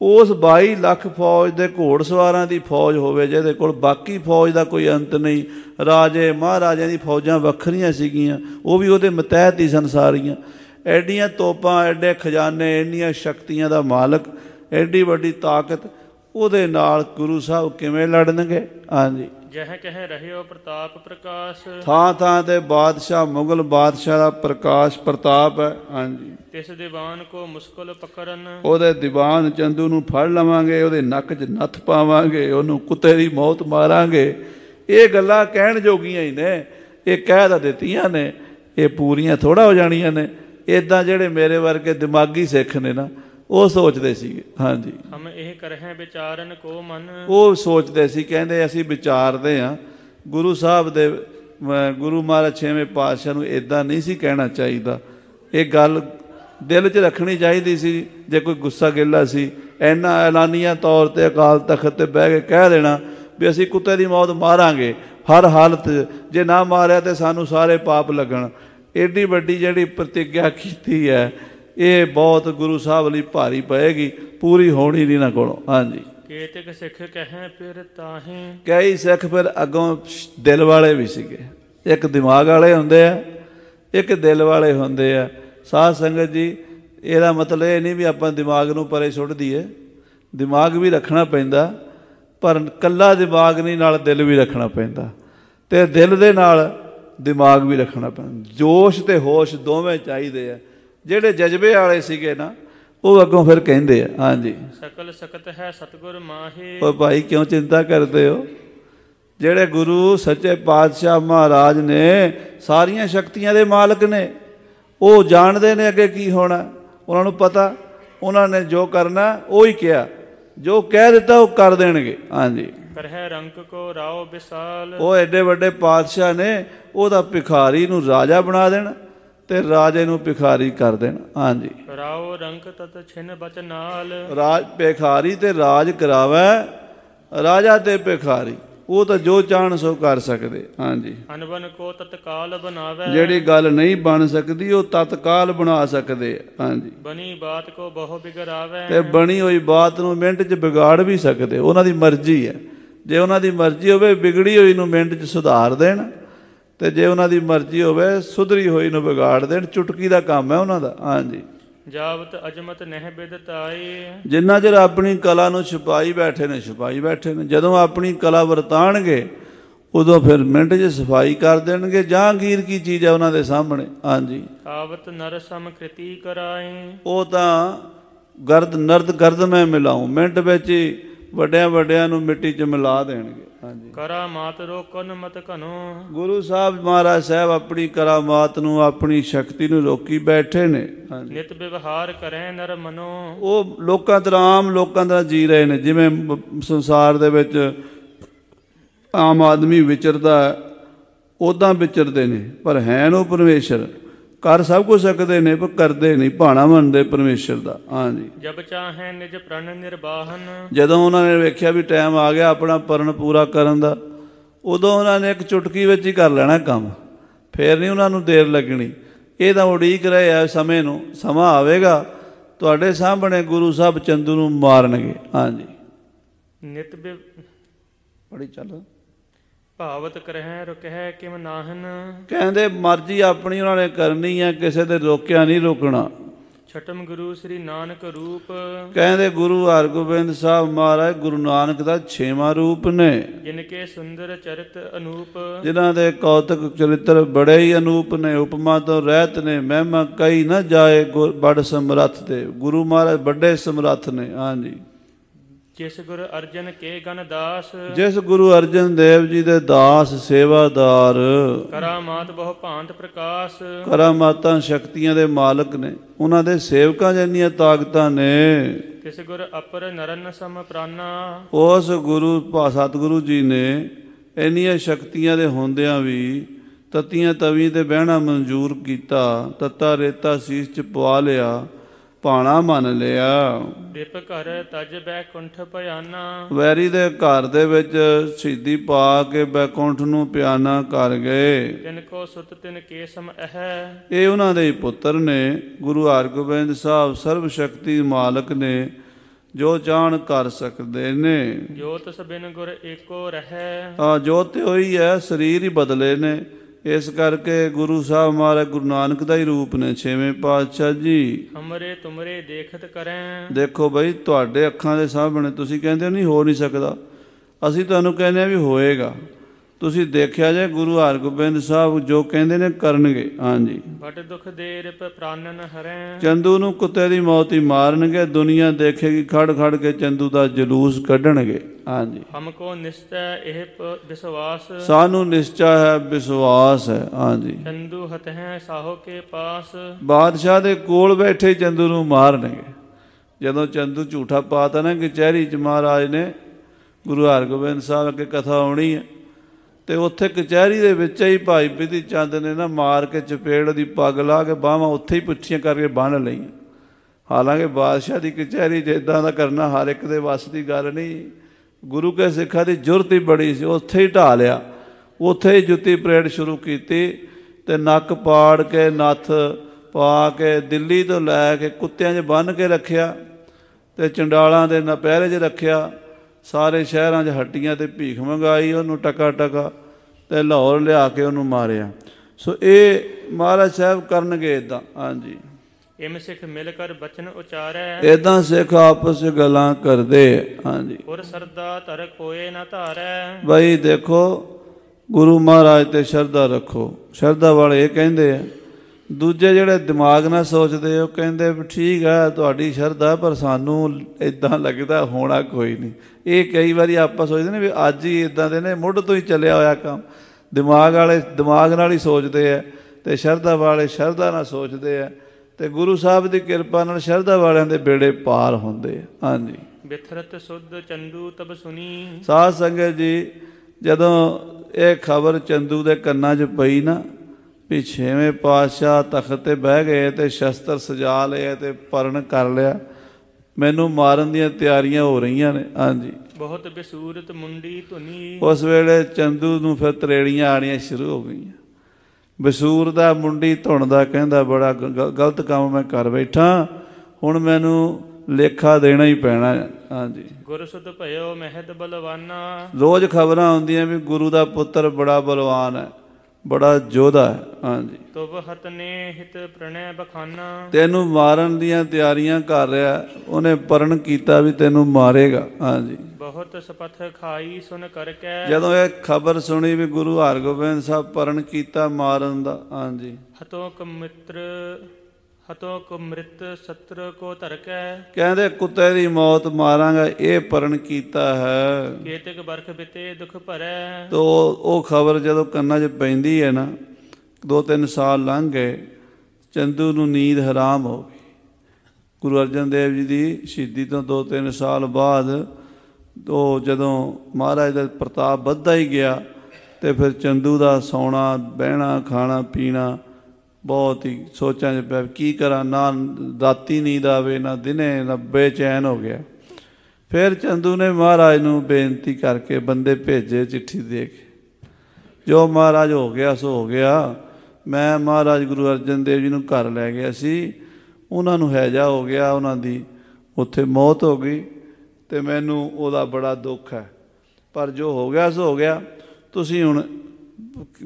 ਉਸ 22 ਲੱਖ ਫੌਜ ਦੇ ਘੋੜਸਵਾਰਾਂ ਦੀ ਫੌਜ ਹੋਵੇ ਜਿਹਦੇ ਕੋਲ ਬਾਕੀ ਫੌਜ ਦਾ ਕੋਈ ਅੰਤ ਨਹੀਂ ਰਾਜੇ ਮਹਾਰਾਜਿਆਂ ਦੀ ਫੌਜਾਂ ਵੱਖਰੀਆਂ ਸੀਗੀਆਂ ਉਹ ਵੀ ਉਹਦੇ ਮਤਹਿਤ ਹੀ ਸੰਸਾਰੀਆਂ ਐਡੀਆਂ ਤੋਪਾਂ ਐਡੇ ਖਜ਼ਾਨੇ ਐਡੀਆਂ ਸ਼ਕਤੀਆਂ ਦਾ ਮਾਲਕ ਐਡੀ ਵੱਡੀ ਤਾਕਤ ਉਹਦੇ ਨਾਲ ਗੁਰੂ ਸਾਹਿਬ ਕਿਵੇਂ ਲੜਨਗੇ ਹਾਂਜੀ ਜਹ ਕਹਿ ਰਹਿਓ ਪ੍ਰਤਾਪ ਪ੍ਰਕਾਸ਼ ਥਾਂ ਥਾਂ ਤੇ ਬਾਦਸ਼ਾਹ ਮੁਗਲ ਬਾਦਸ਼ਾਹ ਦਾ ਪ੍ਰਕਾਸ਼ ਪ੍ਰਤਾਪ ਹੈ ਹਾਂਜੀ ਤਿਸ ਦੀਵਾਨ ਕੋ ਮੁਸ਼ਕਲ ਪਕਰਨ ਉਹਦੇ ਦੀਵਾਨ ਚੰਦੂ ਨੂੰ ਫੜ ਲਵਾਂਗੇ ਉਹਦੇ ਨੱਕ 'ਚ ਨੱਥ ਪਾਵਾਂਗੇ ਉਹਨੂੰ ਕੁੱਤੇ ਦੀ ਮੌਤ ਮਾਰਾਂਗੇ ਇਹ ਗੱਲਾਂ ਕਹਿਣ ਜੋਗੀਆਂ ਹੀ ਨੇ ਇਹ ਕਹਿ ਤਾਂ ਦਿੱਤੀਆਂ ਨੇ ਇਹ ਪੂਰੀਆਂ ਥੋੜਾ ਹੋ ਜਾਣੀਆਂ ਨੇ ਇਦਾਂ ਜਿਹੜੇ ਮੇਰੇ ਵਰਗੇ ਦਿਮਾਗੀ ਸਿੱਖ ਨੇ ਨਾ ਉਹ ਸੋਚਦੇ ਸੀ ਹਾਂਜੀ ਹਮ ਇਹ ਕਰਹੇ ਵਿਚਾਰਨ ਕੋ ਮਨ ਉਹ ਸੋਚਦੇ ਸੀ ਕਹਿੰਦੇ ਅਸੀਂ ਵਿਚਾਰਦੇ ਆ ਗੁਰੂ ਸਾਹਿਬ ਦੇ ਗੁਰੂ ਮਹਾਰਾਜ ਛੇਵੇਂ ਪਾਤਸ਼ਾਹ ਨੂੰ ਇਦਾਂ ਨਹੀਂ ਸੀ ਕਹਿਣਾ ਚਾਹੀਦਾ ਇਹ ਗੱਲ ਦਿਲ 'ਚ ਰੱਖਣੀ ਚਾਹੀਦੀ ਸੀ ਜੇ ਕੋਈ ਗੁੱਸਾ ਗਿੱਲਾ ਸੀ ਐਨਾ ਐਲਾਨੀਆਂ ਤੌਰ ਤੇ ਅਕਾਲ ਤਖਤ ਤੇ ਬਹਿ ਕੇ ਕਹਿ ਦੇਣਾ ਵੀ ਅਸੀਂ ਕੁੱਤੇ ਦੀ ਮੌਤ ਮਾਰਾਂਗੇ ਹਰ ਹਾਲਤ ਜੇ ਨਾ ਮਾਰਿਆ ਤੇ ਸਾਨੂੰ ਸਾਰੇ ਪਾਪ ਲੱਗਣ ਐਡੀ ਵੱਡੀ ਜਿਹੜੀ ਪ੍ਰਤੀਗਿਆ ਕੀਤੀ ਹੈ ਇਹ ਬਹੁਤ ਗੁਰੂ ਸਾਹਿਬ ਲਈ ਭਾਰੀ ਪਏਗੀ ਪੂਰੀ ਹੋਣੀ ਨਹੀਂ ਨਾ ਕੋਲ ਹਾਂਜੀ ਕੇਤਕ ਸਿੱਖ ਕਹੇ ਫਿਰ ਤਾਹੇ ਕਈ ਸਿੱਖ ਫਿਰ ਅੱਗੋਂ ਦਿਲ ਵਾਲੇ ਵੀ ਸੀਗੇ ਇੱਕ ਦਿਮਾਗ ਵਾਲੇ ਹੁੰਦੇ ਆ ਇੱਕ ਦਿਲ ਵਾਲੇ ਹੁੰਦੇ ਆ ਸਾਧ ਸੰਗਤ ਜੀ ਇਹਦਾ ਮਤਲਬ ਇਹ ਨਹੀਂ ਵੀ ਆਪਾਂ ਦਿਮਾਗ ਨੂੰ ਪਰੇ ਛੱਡ ਦਈਏ ਦਿਮਾਗ ਵੀ ਰੱਖਣਾ ਪੈਂਦਾ ਪਰ ਕੱਲਾ ਦਿਮਾਗ ਨਹੀਂ ਨਾਲ ਦਿਲ ਵੀ ਰੱਖਣਾ ਪੈਂਦਾ ਤੇ ਦਿਲ ਦੇ ਨਾਲ ਦਿਮਾਗ ਵੀ ਰੱਖਣਾ ਪੈਂਦਾ ਜੋਸ਼ ਤੇ ਹੋਸ਼ ਦੋਵੇਂ ਚਾਹੀਦੇ ਆ ਜਿਹੜੇ ਜਜ਼ਬੇ ਵਾਲੇ ਸੀਗੇ ਨਾ ਉਹ ਅੱਗੋਂ ਫਿਰ ਕਹਿੰਦੇ ਆ ਹਾਂਜੀ ਸਕਲ ਸਕਤ ਹੈ ਸਤਗੁਰ ਮਾਹੇ ਓਏ ਭਾਈ ਕਿਉਂ ਚਿੰਤਾ ਕਰਦੇ ਹੋ ਜਿਹੜੇ ਗੁਰੂ ਸੱਚੇ ਪਾਤਸ਼ਾਹ ਮਹਾਰਾਜ ਨੇ ਸਾਰੀਆਂ ਸ਼ਕਤੀਆਂ ਦੇ ਮਾਲਕ ਨੇ ਉਹ ਜਾਣਦੇ ਨੇ ਅੱਗੇ ਕੀ ਹੋਣਾ ਉਹਨਾਂ ਨੂੰ ਪਤਾ ਉਹਨਾਂ ਨੇ ਜੋ ਕਰਨਾ ਉਹ ਹੀ ਕਿਹਾ ਜੋ ਕਹਿ ਦਿੱਤਾ ਉਹ ਕਰ ਦੇਣਗੇ ਹਾਂਜੀ ਕਰਹਿ ਰੰਕ ਕੋ ਰਾਓ ਵਿਸਾਲ ਉਹ ਐਡੇ ਵੱਡੇ ਪਾਤਸ਼ਾਹ ਨੇ ਉਹਦਾ ਭਿਖਾਰੀ ਨੂੰ ਰਾਜਾ ਬਣਾ ਦੇਣਾ ਤੇ ਰਾਜੇ ਨੂੰ ਭਿਖਾਰੀ ਕਰ ਦੇਣ ਹਾਂਜੀ ਰਾਉ ਰੰਕ ਤਤ ਛਿਨ ਬਚ ਨਾਲ ਰਾਜ ਭਿਖਾਰੀ ਤੇ ਰਾਜ ਕਰਾਵੇ ਰਾਜਾ ਤੇ ਭਿਖਾਰੀ ਉਹ ਤਾਂ ਜੋ ਚਾਹਣ ਸੋ ਕਰ ਸਕਦੇ ਹਾਂਜੀ ਅਨਬਨ ਕੋ ਤਤਕਾਲ ਬਣਾਵੇ ਜਿਹੜੀ ਗੱਲ ਨਹੀਂ ਬਣ ਸਕਦੀ ਉਹ ਤਤਕਾਲ ਬਣਾ ਸਕਦੇ ਹਾਂਜੀ ਬਣੀ ਬਾਤ ਕੋ ਬਹੁ ਬਿਗੜਾਵੇ ਤੇ ਬਣੀ ਹੋਈ ਬਾਤ ਨੂੰ ਮਿੰਟ 'ਚ ਵਿਗਾੜ ਵੀ ਸਕਦੇ ਉਹਨਾਂ ਦੀ ਮਰਜ਼ੀ ਹੈ ਜੇ ਉਹਨਾਂ ਦੀ ਮਰਜ਼ੀ ਹੋਵੇ ਵਿਗੜੀ ਹੋਈ ਨੂੰ ਮਿੰਟ 'ਚ ਸੁਧਾਰ ਦੇਣ ਤੇ ਜੇ ਉਹਨਾਂ ਦੀ ਮਰਜ਼ੀ ਹੋਵੇ ਸੁਧਰੀ ਹੋਈ ਨੂੰ ਵਿਗਾੜ ਦੇਣ ਚੁਟਕੀ ਦਾ ਕੰਮ ਹੈ ਉਹਨਾਂ ਦਾ ਹਾਂਜੀ ਜਾਬਤ ਅਜਮਤ ਨਹਿ ਬਿਦਤ ਆਏ ਜਿੰਨਾ ਚਿਰ ਆਪਣੀ ਕਲਾ ਨੂੰ ਛੁਪਾਈ ਬੈਠੇ ਨੇ ਛੁਪਾਈ ਬੈਠੇ ਨੇ ਜਦੋਂ ਆਪਣੀ ਕਲਾ ਵਰਤਾਣਗੇ ਉਦੋਂ ਫਿਰ ਮਿੰਟ 'ਚ ਸਫਾਈ ਕਰ ਦੇਣਗੇ ਜਹਾਂਗੀਰ ਕੀ ਚੀਜ਼ ਹੈ ਉਹਨਾਂ ਦੇ ਸਾਹਮਣੇ ਹਾਂਜੀ ਆਵਤ ਨਰ ਸਮਕ੍ਰਿਤੀ ਕਰਾਏ ਉਹ ਤਾਂ ਗਰਦ ਨਰਦ ਗਰਦ ਮੈਂ ਮਿਲਾਉ ਮਿੰਟ ਵਿੱਚ ਵੱਡਿਆਂ ਵੱਡਿਆਂ ਨੂੰ ਮਿੱਟੀ 'ਚ ਮਿਲਾ ਦੇਣਗੇ ਹਾਂਜੀ ਕਰਾਮਾਤ ਰੋਕਨ ਮਤ ਕਨੋ ਗੁਰੂ ਸਾਹਿਬ ਮਹਾਰਾਜ ਸਾਹਿਬ ਆਪਣੀ ਕਰਾਮਾਤ ਨੂੰ ਆਪਣੀ ਸ਼ਕਤੀ ਨੂੰ ਰੋਕੀ ਬੈਠੇ ਨੇ ਨਿਤ ਵਿਵਹਾਰ ਕਰੈ ਨਰ ਮਨੋ ਉਹ ਲੋਕਾਂ ਦਾ ਆਮ ਲੋਕਾਂ ਦਾ ਜੀ ਰਹੇ ਨੇ ਜਿਵੇਂ ਸੰਸਾਰ ਦੇ ਵਿੱਚ ਆਮ ਆਦਮੀ ਵਿਚਰਦਾ ਉਦਾਂ ਵਿਚਰਦੇ ਨੇ ਪਰ ਹੈ ਨੋ ਪਰਮੇਸ਼ਰ ਕਰ ਸਭ ਕੁਝ ਸਕਦੇ ਨੇ ਪਰ ਕਰਦੇ ਨਹੀਂ ਭਾਣਾ ਮੰਨਦੇ ਪਰਮੇਸ਼ਰ ਦਾ ਹਾਂਜੀ ਜਬ ਚਾਹੇ ਨਿਜ ਪ੍ਰਣ ਨਿਰਵਾਹਨ ਜਦੋਂ ਉਹਨਾਂ ਨੇ ਵੇਖਿਆ ਵੀ ਟਾਈਮ ਆ ਗਿਆ ਆਪਣਾ ਪਰਨ ਪੂਰਾ ਕਰਨ ਦਾ ਉਦੋਂ ਉਹਨਾਂ ਨੇ ਇੱਕ ਚੁਟਕੀ ਵਿੱਚ ਹੀ ਕਰ ਲੈਣਾ ਕੰਮ ਫੇਰ ਨਹੀਂ ਉਹਨਾਂ ਨੂੰ ਦੇਰ ਲੱਗਣੀ ਇਹ ਤਾਂ ਉਡੀਕ ਰਹੇ ਆ ਸਮੇਂ ਨੂੰ ਸਮਾਂ ਆਵੇਗਾ ਤੁਹਾਡੇ ਸਾਹਮਣੇ ਗੁਰੂ ਸਾਹਿਬ ਚੰਦੂ ਨੂੰ ਮਾਰਨਗੇ ਹਾਂਜੀ ਨਿਤ ਬੜੀ ਚੱਲ ਭਾਵਤ ਕਰਹਿ ਰੁਕਹਿ ਕਿਮ ਨਾਹਨ ਕਹਿੰਦੇ ਮਰਜ਼ੀ ਆਪਣੀ ਉਹਨਾਂ ਨੇ ਕਰਨੀ ਆ ਕਿਸੇ ਦੇ ਰੋਕਿਆ ਨਹੀਂ ਰੋਕਣਾ ਛਟਮ ਗੁਰੂ ਸ੍ਰੀ ਨਾਨਕ ਰੂਪ ਕਹਿੰਦੇ ਗੁਰੂ ਹਰਗੋਬਿੰਦ ਸਾਹਿਬ ਮਹਾਰਾਜ ਗੁਰੂ ਨਾਨਕ ਦਾ ਛੇਵਾਂ ਰੂਪ ਨੇ ਜਿਨ ਕੇ ਸੁੰਦਰ ਚਰਿਤ ਅਨੂਪ ਜਿਨ੍ਹਾਂ ਦੇ ਕੌਤਕ ਚਰਿੱਤਰ ਬੜੇ ਹੀ ਅਨੂਪ ਨੇ ਉਪਮਾ ਤੋਂ ਰਹਿਤ ਨੇ ਮਹਿਮਾ ਕਈ ਨਾ ਜਾਏ ਬੜ ਸਮਰੱਥ ਦੇ ਗੁਰੂ ਮਹਾਰਾਜ ਵੱਡੇ ਸਮਰੱਥ ਨੇ ਹਾਂਜੀ ਜਿਸ ਗੁਰ ਅਰਜਨ ਕੇ ਗਨ ਦਾਸ ਜਿਸ ਗੁਰੂ ਅਰਜਨ ਦੇਵ ਜੀ ਦੇ ਦਾਸ ਸੇਵਾਦਾਰ ਕਰਾਮਾਤ ਬਹੁ ਭਾਂਤ ਪ੍ਰਕਾਸ਼ ਕਰਾਮਾਤਾਂ ਸ਼ਕਤੀਆਂ ਦੇ ਮਾਲਕ ਨੇ ਉਹਨਾਂ ਦੇ ਸੇਵਕਾਂ ਜੰਨੀਆਂ ਤਾਕਤਾਂ ਨੇ ਜਿਸ ਗੁਰ ਅਪਰ ਨਰਨ ਸਮ ਪ੍ਰਾਨਾ ਉਸ ਗੁਰੂ ਸਤਿਗੁਰੂ ਜੀ ਨੇ ਇੰਨੀਆਂ ਸ਼ਕਤੀਆਂ ਦੇ ਹੁੰਦਿਆਂ ਵੀ ਤਤੀਆਂ ਤਵੀ ਤੇ ਬਹਿਣਾ ਮਨਜ਼ੂਰ ਕੀਤਾ ਤਤਾ ਰੇਤਾ ਸੀਸ ਚ ਪਵਾ ਲਿਆ ਪਾਣਾ ਮੰਨ ਲਿਆ ਦਿਪ ਘਰ ਤਜ ਬੈਕੁੰਠ ਪਿਆਨਾ ਵੈਰੀ ਦੇ ਘਰ ਦੇ ਵਿੱਚ ਸਿੱਧੀ ਪਾ ਕੇ ਬੈਕੁੰਠ ਨੂੰ ਪਿਆਨਾ ਕਰ ਗਏ ਤਿਨ ਕੋ ਸੁਤ ਤਿਨ ਕੇਸਮ ਅਹ ਇਹ ਉਹਨਾਂ ਦੇ ਪੁੱਤਰ ਨੇ ਗੁਰੂ ਹਰਗੋਬਿੰਦ ਸਾਹਿਬ ਸਰਬ ਸ਼ਕਤੀ ਮਾਲਕ ਨੇ ਜੋ ਜਾਣ ਕਰ ਸਕਦੇ ਨੇ ਜੋਤ ਸਬਿਨ ਗੁਰ ਏਕੋ ਰਹਿ ਆ ਜੋਤ ਹੋਈ ਹੈ ਸਰੀਰ ਹੀ ਬਦਲੇ ਨੇ ਇਸ ਕਰਕੇ ਗੁਰੂ ਸਾਹਿਬ ਮਹਾਰਾਜ ਗੁਰੂ ਨਾਨਕ ਦਾ ਹੀ ਰੂਪ ਨੇ ਛੇਵੇਂ ਪਾਤਸ਼ਾਹ ਜੀ ਹਮਰੇ ਤੁਮਰੇ ਦੇਖਤ ਕਰੈ ਦੇਖੋ ਬਈ ਤੁਹਾਡੇ ਅੱਖਾਂ ਦੇ ਸਾਹਮਣੇ ਤੁਸੀਂ ਕਹਿੰਦੇ ਨਹੀਂ ਹੋ ਨਹੀਂ ਸਕਦਾ ਅਸੀਂ ਤੁਹਾਨੂੰ ਕਹਿੰਦੇ ਆ ਵੀ ਹੋਏਗਾ ਤੁਸੀਂ ਦੇਖਿਆ ਜੇ ਗੁਰੂ ਹਰਗੋਬਿੰਦ ਸਾਹਿਬ ਜੋ ਕਹਿੰਦੇ ਨੇ ਕਰਨਗੇ ਹਾਂਜੀ ਬਟ ਦੁਖ ਰਿਪ ਪ੍ਰਾਨਨ ਹਰੈ ਚੰਦੂ ਨੂੰ ਕੁੱਤੇ ਦੀ ਮੌਤ ਹੀ ਮਾਰਨਗੇ ਦੁਨੀਆ ਦੇਖੇਗੀ ਖੜ ਖੜ ਕੇ ਚੰਦੂ ਦਾ ਜਲੂਸ ਕੱਢਣਗੇ ਹਾਂਜੀ ਕੋ ਨਿਸ਼ਚੈ ਇਹ ਵਿਸ਼ਵਾਸ ਸਾਨੂੰ ਨਿਸ਼ਚੈ ਹੈ ਵਿਸ਼ਵਾਸ ਹੈ ਹਾਂਜੀ ਚੰਦੂ ਹਤ ਹੈ ਸਾਹੋ ਕੇ ਪਾਸ ਬਾਦਸ਼ਾਹ ਦੇ ਕੋਲ ਬੈਠੇ ਚੰਦੂ ਨੂੰ ਮਾਰਨਗੇ ਜਦੋਂ ਚੰਦੂ ਝੂਠਾ ਪਾਤਾ ਨਾ ਕਿ ਚਹਿਰੀ ਚ ਮਹਾਰਾਜ ਨੇ ਗੁਰੂ ਹਰਗੋਬਿੰਦ ਸਾਹਿਬ ਅੱਗੇ ਕਥਾ ਆਉਣੀ ਹੈ ਤੇ ਉੱਥੇ ਕਚਹਿਰੀ ਦੇ ਵਿੱਚ ਹੀ ਭਾਈ ਬਿਧੀ ਚੰਦ ਨੇ ਨਾ ਮਾਰ ਕੇ ਚਪੇੜ ਦੀ ਪੱਗ ਲਾ ਕੇ ਬਾਹਾਂ ਉੱਥੇ ਹੀ ਪੁੱਠੀਆਂ ਕਰਕੇ ਬੰਨ ਲਈ ਹਾਲਾਂਕਿ ਬਾਦਸ਼ਾਹ ਦੀ ਕਚਹਿਰੀ ਜਿੱਦਾਂ ਦਾ ਕਰਨਾ ਹਰ ਇੱਕ ਦੇ ਵਸ ਦੀ ਗੱਲ ਨਹੀਂ ਗੁਰੂ ਕੇ ਸਿੱਖਾ ਦੀ ਜੁਰਤ ਹੀ ਬੜੀ ਸੀ ਉੱਥੇ ਹੀ ਢਾ ਲਿਆ ਉੱਥੇ ਹੀ ਜੁੱਤੀ ਪ੍ਰੇਡ ਸ਼ੁਰੂ ਕੀਤੀ ਤੇ ਨੱਕ ਪਾੜ ਕੇ ਨੱਥ ਪਾ ਕੇ ਦਿੱਲੀ ਤੋਂ ਲੈ ਕੇ ਕੁੱਤਿਆਂ 'ਚ ਬੰਨ ਕੇ ਰੱਖਿਆ ਤੇ ਚੰਡਾਲਾਂ ਦੇ ਪਹਿਰੇ 'ਚ ਰੱਖਿਆ ਸਾਰੇ ਸ਼ਹਿਰਾਂ 'ਚ ਹੱਟੀਆਂ ਤੇ ਭੀਖ ਮੰਗਾਈ ਉਹਨੂੰ ਟਕਾ ਟਕਾ ਤੇ ਲਾਹੌਰ ਲਿਆ ਕੇ ਉਹਨੂੰ ਮਾਰਿਆ ਸੋ ਇਹ ਮਹਾਰਾਜ ਸਾਹਿਬ ਕਰਨਗੇ ਇਦਾਂ ਹਾਂਜੀ ਇਮ ਸਿੱਖ ਮਿਲ ਕਰ ਬਚਨ ਉਚਾਰੈ ਇਦਾਂ ਸਿੱਖ ਆਪਸ ਵਿੱਚ ਗੱਲਾਂ ਕਰਦੇ ਹਾਂਜੀ ਔਰ ਸਰਦਾ ਧਰ ਕੋਏ ਨਾ ਧਾਰੈ ਬਈ ਦੇਖੋ ਗੁਰੂ ਮਹਾਰਾਜ ਤੇ ਸ਼ਰਧਾ ਰੱਖੋ ਸ਼ਰਧਾ ਵਾਲੇ ਇਹ ਕਹਿੰਦੇ ਆ ਦੂਜੇ ਜਿਹੜੇ ਦਿਮਾਗ ਨਾਲ ਸੋਚਦੇ ਉਹ ਕਹਿੰਦੇ ਵੀ ਠੀਕ ਆ ਤੁਹਾਡੀ ਸ਼ਰਧਾ ਪਰ ਸਾਨੂੰ ਇਦਾਂ ਲੱਗਦਾ ਹੋਣਾ ਕੋਈ ਨਹੀਂ ਇਹ ਕਈ ਵਾਰੀ ਆਪਾਂ ਸੋਚਦੇ ਨੇ ਵੀ ਅੱਜ ਹੀ ਇਦਾਂ ਦੇ ਨੇ ਮੁੱਢ ਤੋਂ ਹੀ ਚੱਲਿਆ ਹੋਇਆ ਕੰਮ ਦਿਮਾਗ ਵਾਲੇ ਦਿਮਾਗ ਨਾਲ ਹੀ ਸੋਚਦੇ ਆ ਤੇ ਸ਼ਰਧਾ ਵਾਲੇ ਸ਼ਰਧਾ ਨਾਲ ਸੋਚਦੇ ਆ ਤੇ ਗੁਰੂ ਸਾਹਿਬ ਦੀ ਕਿਰਪਾ ਨਾਲ ਸ਼ਰਧਾ ਵਾਲਿਆਂ ਦੇ ਬੇੜੇ ਪਾਰ ਹੁੰਦੇ ਆ ਹਾਂਜੀ ਬਿਥਰਤ ਸੁਧ ਚੰਦੂ ਤਬ ਸੁਣੀ ਸਾਧ ਸੰਗਤ ਜੀ ਜਦੋਂ ਇਹ ਖਬਰ ਚੰਦੂ ਦੇ ਕੰਨਾਂ 'ਚ ਪਈ ਨਾ ਵੀ ਛੇਵੇਂ ਪਾਤਸ਼ਾਹ ਤਖਤ ਤੇ ਬਹਿ ਗਏ ਤੇ ਸ਼ਸਤਰ ਸਜਾ ਲਏ ਤੇ ਪਰਣ ਕਰ ਲਿਆ ਮੈਨੂੰ ਮਾਰਨ ਦੀਆਂ ਤਿਆਰੀਆਂ ਹੋ ਰਹੀਆਂ ਨੇ ਹਾਂਜੀ ਬਹੁਤ ਬਸੂਰਤ ਮੁੰਡੀ ਧੁਨੀ ਉਸ ਵੇਲੇ ਚੰਦੂ ਨੂੰ ਫਿਰ ਤਰੇੜੀਆਂ ਆਣੀਆਂ ਸ਼ੁਰੂ ਹੋ ਗਈਆਂ ਬਸੂਰ ਦਾ ਮੁੰਡੀ ਧੁਣ ਦਾ ਕਹਿੰਦਾ ਬੜਾ ਗਲਤ ਕੰਮ ਮੈਂ ਕਰ ਬੈਠਾ ਹੁਣ ਮੈਨੂੰ ਲੇਖਾ ਦੇਣਾ ਹੀ ਪੈਣਾ ਹਾਂਜੀ ਗੁਰੂ ਭਇਓ ਮਹਿਤ ਬਲਵਾਨਾ ਰੋਜ਼ ਖਬਰਾਂ ਆਉਂਦੀਆਂ ਵੀ ਗੁਰੂ ਦਾ ਪੁੱਤਰ ਬੜਾ ਬਲਵਾਨ ਹੈ ਬੜਾ ਜੋਧਾ ਹੈ ਹਾਂਜੀ ਤੁਬ ਹਤਨੇ ਹਿਤ ਪ੍ਰਣੈ ਬਖਾਨਾ ਤੈਨੂੰ ਮਾਰਨ ਦੀਆਂ ਤਿਆਰੀਆਂ ਕਰ ਰਿਹਾ ਉਹਨੇ ਪਰਣ ਕੀਤਾ ਵੀ ਤੈਨੂੰ ਮਾਰੇਗਾ ਹਾਂਜੀ ਬਹੁਤ ਸਪਥ ਖਾਈ ਸੁਨ ਕਰਕੇ ਜਦੋਂ ਇਹ ਖਬਰ ਸੁਣੀ ਵੀ ਗੁਰੂ ਹਰਗੋਬਿੰਦ ਸਾਹਿਬ ਪਰਣ ਕੀਤਾ ਮਾਰਨ ਦਾ ਹਾਂਜੀ ਹਤੋਕ ਮਿੱਤਰ ਹਤੋ ਕੋ ਮ੍ਰਿਤ ਸਤਰ ਕੋ ਧਰਕੈ ਕਹਿੰਦੇ ਕੁੱਤੇ ਦੀ ਮੌਤ ਮਾਰਾਂਗਾ ਇਹ ਪਰਣ ਕੀਤਾ ਹੈ ਕੇਤਕ ਬਰਖ ਬਿਤੇ ਦੁਖ ਭਰੈ ਤੋ ਉਹ ਖਬਰ ਜਦੋਂ ਕੰਨਾਂ 'ਚ ਪੈਂਦੀ ਹੈ ਨਾ ਦੋ ਤਿੰਨ ਸਾਲ ਲੰਘ ਗਏ ਚੰਦੂ ਨੂੰ ਨੀਂਦ ਹਰਾਮ ਹੋ ਗਈ ਗੁਰੂ ਅਰਜਨ ਦੇਵ ਜੀ ਦੀ ਸ਼ਹੀਦੀ ਤੋਂ ਦੋ ਤਿੰਨ ਸਾਲ ਬਾਅਦ ਤੋ ਜਦੋਂ ਮਹਾਰਾਜ ਦਾ ਪ੍ਰਤਾਪ ਵੱਧਦਾ ਹੀ ਗਿਆ ਤੇ ਫਿਰ ਚੰਦੂ ਦਾ ਸੌਣਾ ਬਹਿਣਾ ਖਾਣਾ ਪੀਣਾ ਬਹੁਤ ਹੀ ਸੋਚਾਂ 'ਚ ਪਿਆ ਕੀ ਕਰਾਂ ਨਾ ਰਾਤੀ ਨੀਂਦ ਆਵੇ ਨਾ ਦਿਨੇ ਨਾ ਬੇਚੈਨ ਹੋ ਗਿਆ ਫਿਰ ਚੰਦੂ ਨੇ ਮਹਾਰਾਜ ਨੂੰ ਬੇਨਤੀ ਕਰਕੇ ਬੰਦੇ ਭੇਜੇ ਚਿੱਠੀ ਦੇ ਕੇ ਜੋ ਮਹਾਰਾਜ ਹੋ ਗਿਆ ਸੋ ਹੋ ਗਿਆ ਮੈਂ ਮਹਾਰਾਜ ਗੁਰੂ ਅਰਜਨ ਦੇਵ ਜੀ ਨੂੰ ਘਰ ਲੈ ਗਿਆ ਸੀ ਉਹਨਾਂ ਨੂੰ ਹੈਜਾ ਹੋ ਗਿਆ ਉਹਨਾਂ ਦੀ ਉੱਥੇ ਮੌਤ ਹੋ ਗਈ ਤੇ ਮੈਨੂੰ ਉਹਦਾ ਬੜਾ ਦੁੱਖ ਹੈ ਪਰ ਜੋ ਹੋ ਗਿਆ ਸੋ ਹੋ ਗਿਆ ਤੁਸੀਂ ਹੁਣ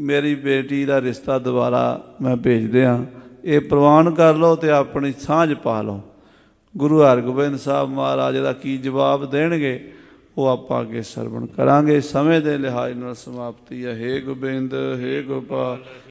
ਮੇਰੀ ਬੇਟੀ ਦਾ ਰਿਸ਼ਤਾ ਦੁਬਾਰਾ ਮੈਂ ਭੇਜਦੇ ਆ ਇਹ ਪ੍ਰਵਾਨ ਕਰ ਲਓ ਤੇ ਆਪਣੀ ਸਾਂਝ ਪਾ ਲਓ ਗੁਰੂ ਹਰਗੋਬਿੰਦ ਸਾਹਿਬ ਮਹਾਰਾਜ ਦਾ ਕੀ ਜਵਾਬ ਦੇਣਗੇ ਉਹ ਆਪਾਂ ਅੱਗੇ ਸਰਵਣ ਕਰਾਂਗੇ ਸਮੇਂ ਦੇ ਲਿਹਾਜ਼ ਨਾਲ ਸਮਾਪਤੀ ਹੈ ਹੇ ਗੋਬਿੰਦ ਹੇ ਗੋਪਾਲ